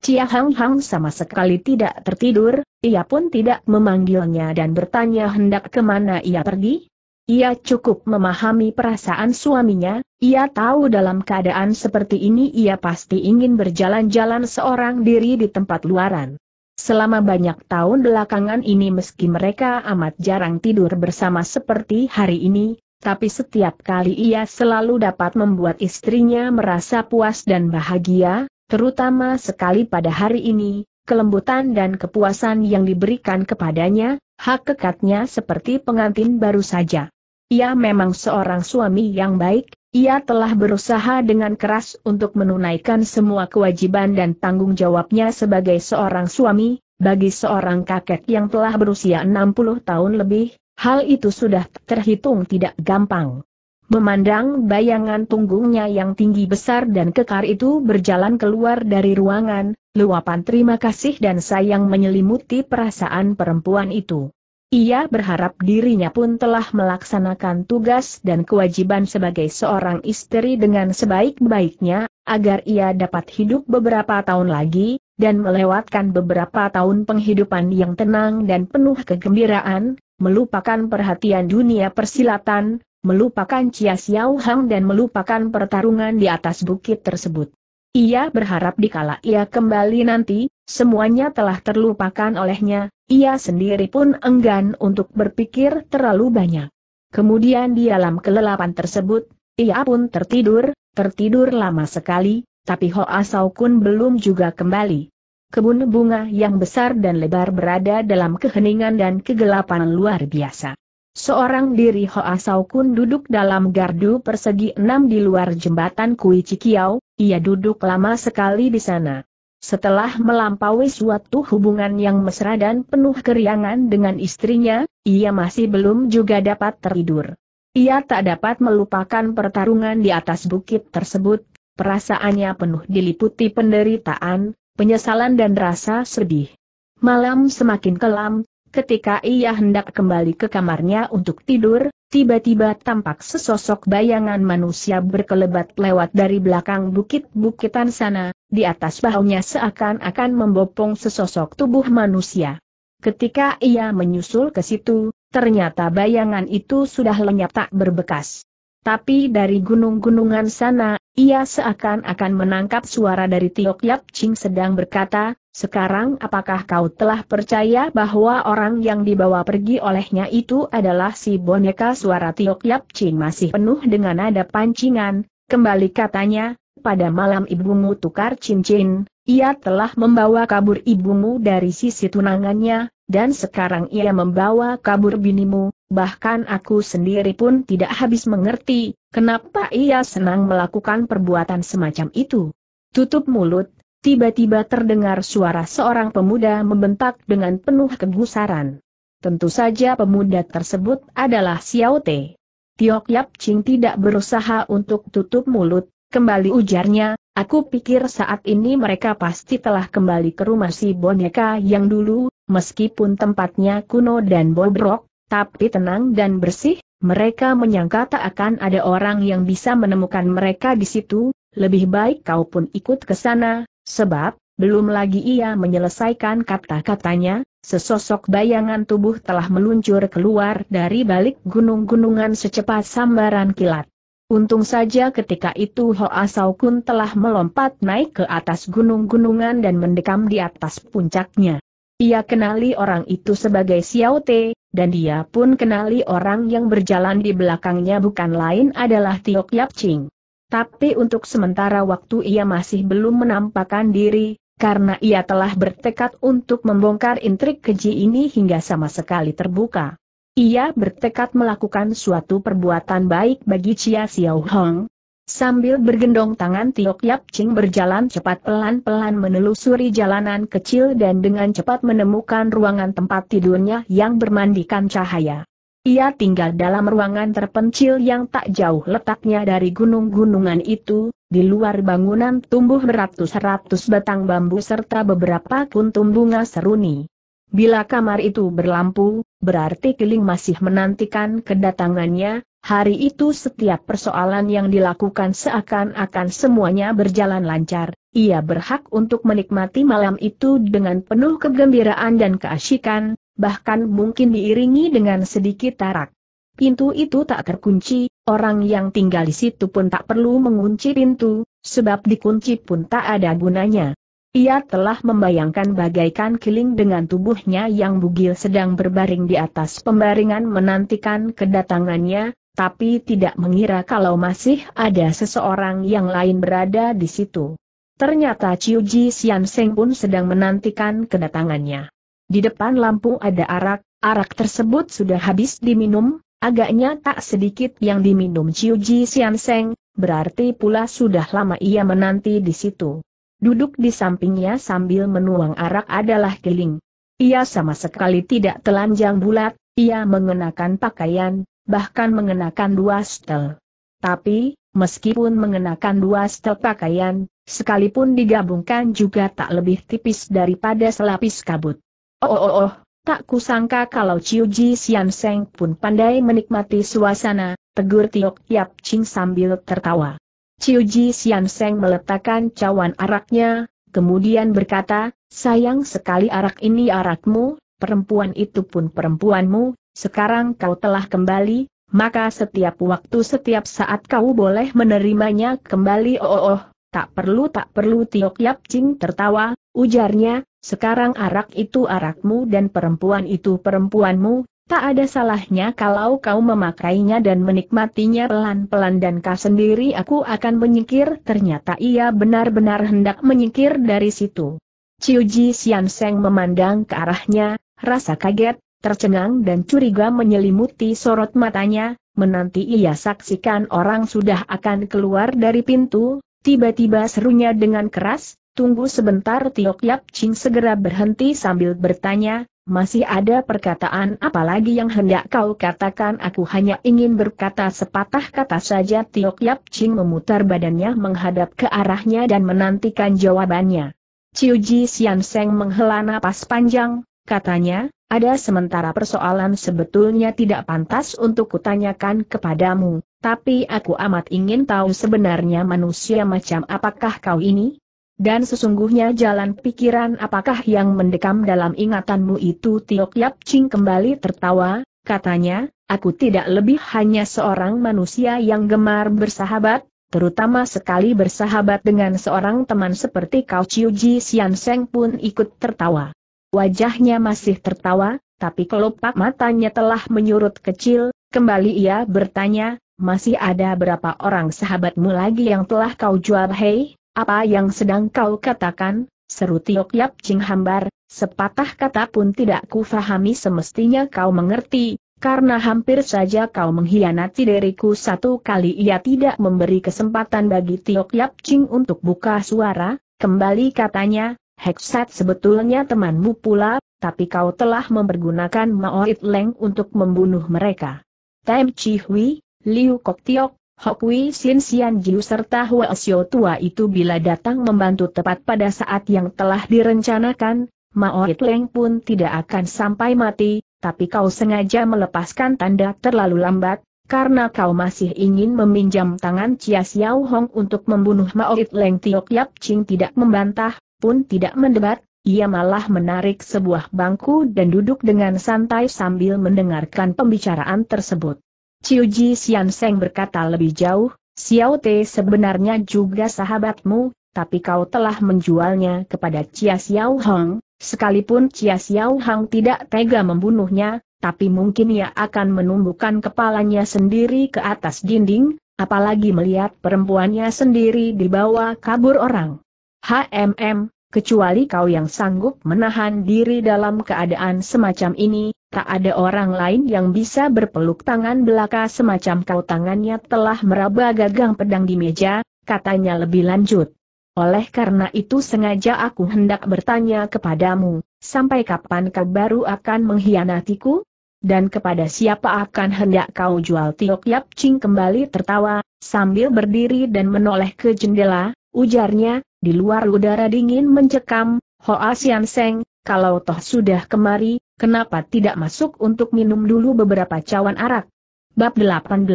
S1: Cia Hang Hang sama sekali tidak tertidur, ia pun tidak memanggilnya dan bertanya hendak kemana ia pergi, ia cukup memahami perasaan suaminya, ia tahu dalam keadaan seperti ini ia pasti ingin berjalan-jalan seorang diri di tempat luaran. Selama banyak tahun belakangan ini meski mereka amat jarang tidur bersama seperti hari ini, tapi setiap kali ia selalu dapat membuat istrinya merasa puas dan bahagia, terutama sekali pada hari ini, kelembutan dan kepuasan yang diberikan kepadanya, hakikatnya seperti pengantin baru saja. Ia memang seorang suami yang baik, ia telah berusaha dengan keras untuk menunaikan semua kewajiban dan tanggung jawabnya sebagai seorang suami, bagi seorang kakek yang telah berusia 60 tahun lebih, hal itu sudah terhitung tidak gampang. Memandang bayangan punggungnya yang tinggi besar dan kekar itu berjalan keluar dari ruangan, luapan terima kasih dan sayang menyelimuti perasaan perempuan itu. Ia berharap dirinya pun telah melaksanakan tugas dan kewajiban sebagai seorang istri dengan sebaik-baiknya, agar ia dapat hidup beberapa tahun lagi, dan melewatkan beberapa tahun penghidupan yang tenang dan penuh kegembiraan, melupakan perhatian dunia persilatan, melupakan Chia Xiao Hang dan melupakan pertarungan di atas bukit tersebut. Ia berharap dikala ia kembali nanti, Semuanya telah terlupakan olehnya, ia sendiri pun enggan untuk berpikir terlalu banyak. Kemudian di dalam kelelapan tersebut, ia pun tertidur, tertidur lama sekali, tapi Ho Asau kun belum juga kembali. Kebun bunga yang besar dan lebar berada dalam keheningan dan kegelapan luar biasa. Seorang diri Ho Asau kun duduk dalam gardu persegi enam di luar jembatan Kui Cikiao. ia duduk lama sekali di sana. Setelah melampaui suatu hubungan yang mesra dan penuh keriangan dengan istrinya, ia masih belum juga dapat tertidur. Ia tak dapat melupakan pertarungan di atas bukit tersebut, perasaannya penuh diliputi penderitaan, penyesalan dan rasa sedih. Malam semakin kelam, Ketika ia hendak kembali ke kamarnya untuk tidur, tiba-tiba tampak sesosok bayangan manusia berkelebat lewat dari belakang bukit-bukitan sana, di atas bahunya seakan-akan membopong sesosok tubuh manusia. Ketika ia menyusul ke situ, ternyata bayangan itu sudah lenyap tak berbekas. Tapi dari gunung-gunungan sana, ia seakan-akan menangkap suara dari Tiok Yap Ching sedang berkata, sekarang apakah kau telah percaya bahwa orang yang dibawa pergi olehnya itu adalah si boneka suara Tiok Yap Chin masih penuh dengan nada pancingan, kembali katanya, pada malam ibumu tukar cincin, ia telah membawa kabur ibumu dari sisi tunangannya, dan sekarang ia membawa kabur binimu, bahkan aku sendiri pun tidak habis mengerti, kenapa ia senang melakukan perbuatan semacam itu. Tutup mulut, tiba-tiba terdengar suara seorang pemuda membentak dengan penuh kegusaran. Tentu saja pemuda tersebut adalah Xiao Te. Tiok Yap Ching tidak berusaha untuk tutup mulut, kembali ujarnya, aku pikir saat ini mereka pasti telah kembali ke rumah si boneka yang dulu, meskipun tempatnya kuno dan bobrok, tapi tenang dan bersih, mereka menyangka tak akan ada orang yang bisa menemukan mereka di situ, lebih baik kau pun ikut ke sana, Sebab, belum lagi ia menyelesaikan kata-katanya, sesosok bayangan tubuh telah meluncur keluar dari balik gunung-gunungan secepat sambaran kilat. Untung saja ketika itu Hoa Saukun telah melompat naik ke atas gunung-gunungan dan mendekam di atas puncaknya. Ia kenali orang itu sebagai Xiao Te, dan dia pun kenali orang yang berjalan di belakangnya bukan lain adalah Tiok Yap Ching. Tapi untuk sementara waktu ia masih belum menampakkan diri, karena ia telah bertekad untuk membongkar intrik keji ini hingga sama sekali terbuka. Ia bertekad melakukan suatu perbuatan baik bagi Chia Xiao Hong. Sambil bergendong tangan Tiok Yap Ching berjalan cepat pelan-pelan menelusuri jalanan kecil dan dengan cepat menemukan ruangan tempat tidurnya yang bermandikan cahaya. Ia tinggal dalam ruangan terpencil yang tak jauh letaknya dari gunung-gunungan itu, di luar bangunan tumbuh beratus-ratus batang bambu serta beberapa kuntum bunga seruni. Bila kamar itu berlampu, berarti Kiling masih menantikan kedatangannya, hari itu setiap persoalan yang dilakukan seakan-akan semuanya berjalan lancar, ia berhak untuk menikmati malam itu dengan penuh kegembiraan dan keasyikan, bahkan mungkin diiringi dengan sedikit tarak. Pintu itu tak terkunci, orang yang tinggal di situ pun tak perlu mengunci pintu, sebab dikunci pun tak ada gunanya. Ia telah membayangkan bagaikan kiling dengan tubuhnya yang bugil sedang berbaring di atas pembaringan menantikan kedatangannya, tapi tidak mengira kalau masih ada seseorang yang lain berada di situ. Ternyata Ciuji Xian Seng pun sedang menantikan kedatangannya. Di depan lampu ada arak, arak tersebut sudah habis diminum, agaknya tak sedikit yang diminum Ciu Ji Sian Seng, berarti pula sudah lama ia menanti di situ. Duduk di sampingnya sambil menuang arak adalah Keling. Ia sama sekali tidak telanjang bulat, ia mengenakan pakaian, bahkan mengenakan dua setel. Tapi, meskipun mengenakan dua setel pakaian, sekalipun digabungkan juga tak lebih tipis daripada selapis kabut. Oh, oh oh oh, tak kusangka kalau Chiu Ji Sian Seng pun pandai menikmati suasana, tegur Tiok Yap Ching sambil tertawa. Chiu Ji Sian Seng meletakkan cawan araknya, kemudian berkata, sayang sekali arak ini arakmu, perempuan itu pun perempuanmu, sekarang kau telah kembali, maka setiap waktu setiap saat kau boleh menerimanya kembali oh oh, oh tak perlu tak perlu Tiok Yap Ching tertawa, ujarnya, sekarang arak itu arakmu dan perempuan itu perempuanmu, tak ada salahnya kalau kau memakainya dan menikmatinya pelan-pelan dan kau sendiri aku akan menyingkir. Ternyata ia benar-benar hendak menyingkir dari situ. Ciuji Seng memandang ke arahnya, rasa kaget, tercengang dan curiga menyelimuti sorot matanya, menanti ia saksikan orang sudah akan keluar dari pintu, tiba-tiba serunya dengan keras, Tunggu sebentar Tiok Yap Ching segera berhenti sambil bertanya, masih ada perkataan apalagi yang hendak kau katakan aku hanya ingin berkata sepatah kata saja Tiok Yap Ching memutar badannya menghadap ke arahnya dan menantikan jawabannya. Ciu Ji Sian Seng menghela napas panjang, katanya, ada sementara persoalan sebetulnya tidak pantas untuk kutanyakan kepadamu, tapi aku amat ingin tahu sebenarnya manusia macam apakah kau ini? Dan sesungguhnya jalan pikiran apakah yang mendekam dalam ingatanmu itu Tiok Yap Ching kembali tertawa, katanya, aku tidak lebih hanya seorang manusia yang gemar bersahabat, terutama sekali bersahabat dengan seorang teman seperti kau Chiu Ji Sian Seng pun ikut tertawa. Wajahnya masih tertawa, tapi kelopak matanya telah menyurut kecil, kembali ia bertanya, masih ada berapa orang sahabatmu lagi yang telah kau jual hei? Apa yang sedang kau katakan, seru Tiok Yap Ching hambar, sepatah kata pun tidak kufahami semestinya kau mengerti, karena hampir saja kau mengkhianati diriku satu kali ia tidak memberi kesempatan bagi Tiok Yap Ching untuk buka suara, kembali katanya, Heksat sebetulnya temanmu pula, tapi kau telah mempergunakan Maorit Leng untuk membunuh mereka. Tem Chi Hui, Liu Kok Tiok, Hokui Sin Xian Jiu serta Hua Xiao tua itu bila datang membantu tepat pada saat yang telah direncanakan, Mao Leng pun tidak akan sampai mati, tapi kau sengaja melepaskan tanda terlalu lambat, karena kau masih ingin meminjam tangan Chia Xiao Hong untuk membunuh Mao Leng Tiok Yap Ching tidak membantah, pun tidak mendebat, ia malah menarik sebuah bangku dan duduk dengan santai sambil mendengarkan pembicaraan tersebut. Ciuji Sianseng Seng berkata lebih jauh, Xiao Te sebenarnya juga sahabatmu, tapi kau telah menjualnya kepada Chia Xiao Hong, sekalipun Chia Xiao Hong tidak tega membunuhnya, tapi mungkin ia akan menumbuhkan kepalanya sendiri ke atas dinding, apalagi melihat perempuannya sendiri dibawa kabur orang. HMM, kecuali kau yang sanggup menahan diri dalam keadaan semacam ini, tak ada orang lain yang bisa berpeluk tangan belaka semacam kau tangannya telah meraba gagang pedang di meja, katanya lebih lanjut. Oleh karena itu sengaja aku hendak bertanya kepadamu, sampai kapan kau baru akan mengkhianatiku? Dan kepada siapa akan hendak kau jual Tiok Yap Ching kembali tertawa, sambil berdiri dan menoleh ke jendela, Ujarnya, di luar udara dingin mencekam, Hoa Sian Seng, kalau toh sudah kemari, kenapa tidak masuk untuk minum dulu beberapa cawan arak? Bab 18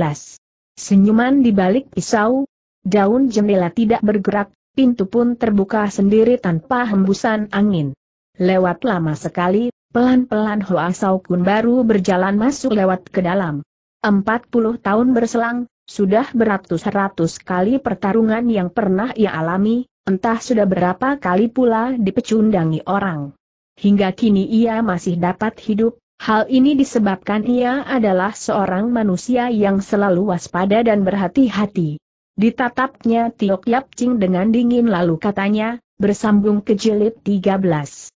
S1: Senyuman di balik pisau, daun jendela tidak bergerak, pintu pun terbuka sendiri tanpa hembusan angin. Lewat lama sekali, pelan-pelan Hoa Kun baru berjalan masuk lewat ke dalam. 40 tahun berselang, sudah beratus-ratus kali pertarungan yang pernah ia alami, entah sudah berapa kali pula dipecundangi orang. Hingga kini ia masih dapat hidup, hal ini disebabkan ia adalah seorang manusia yang selalu waspada dan berhati-hati. Ditatapnya Tiok Yap Ching dengan dingin lalu katanya, bersambung ke jilid 13.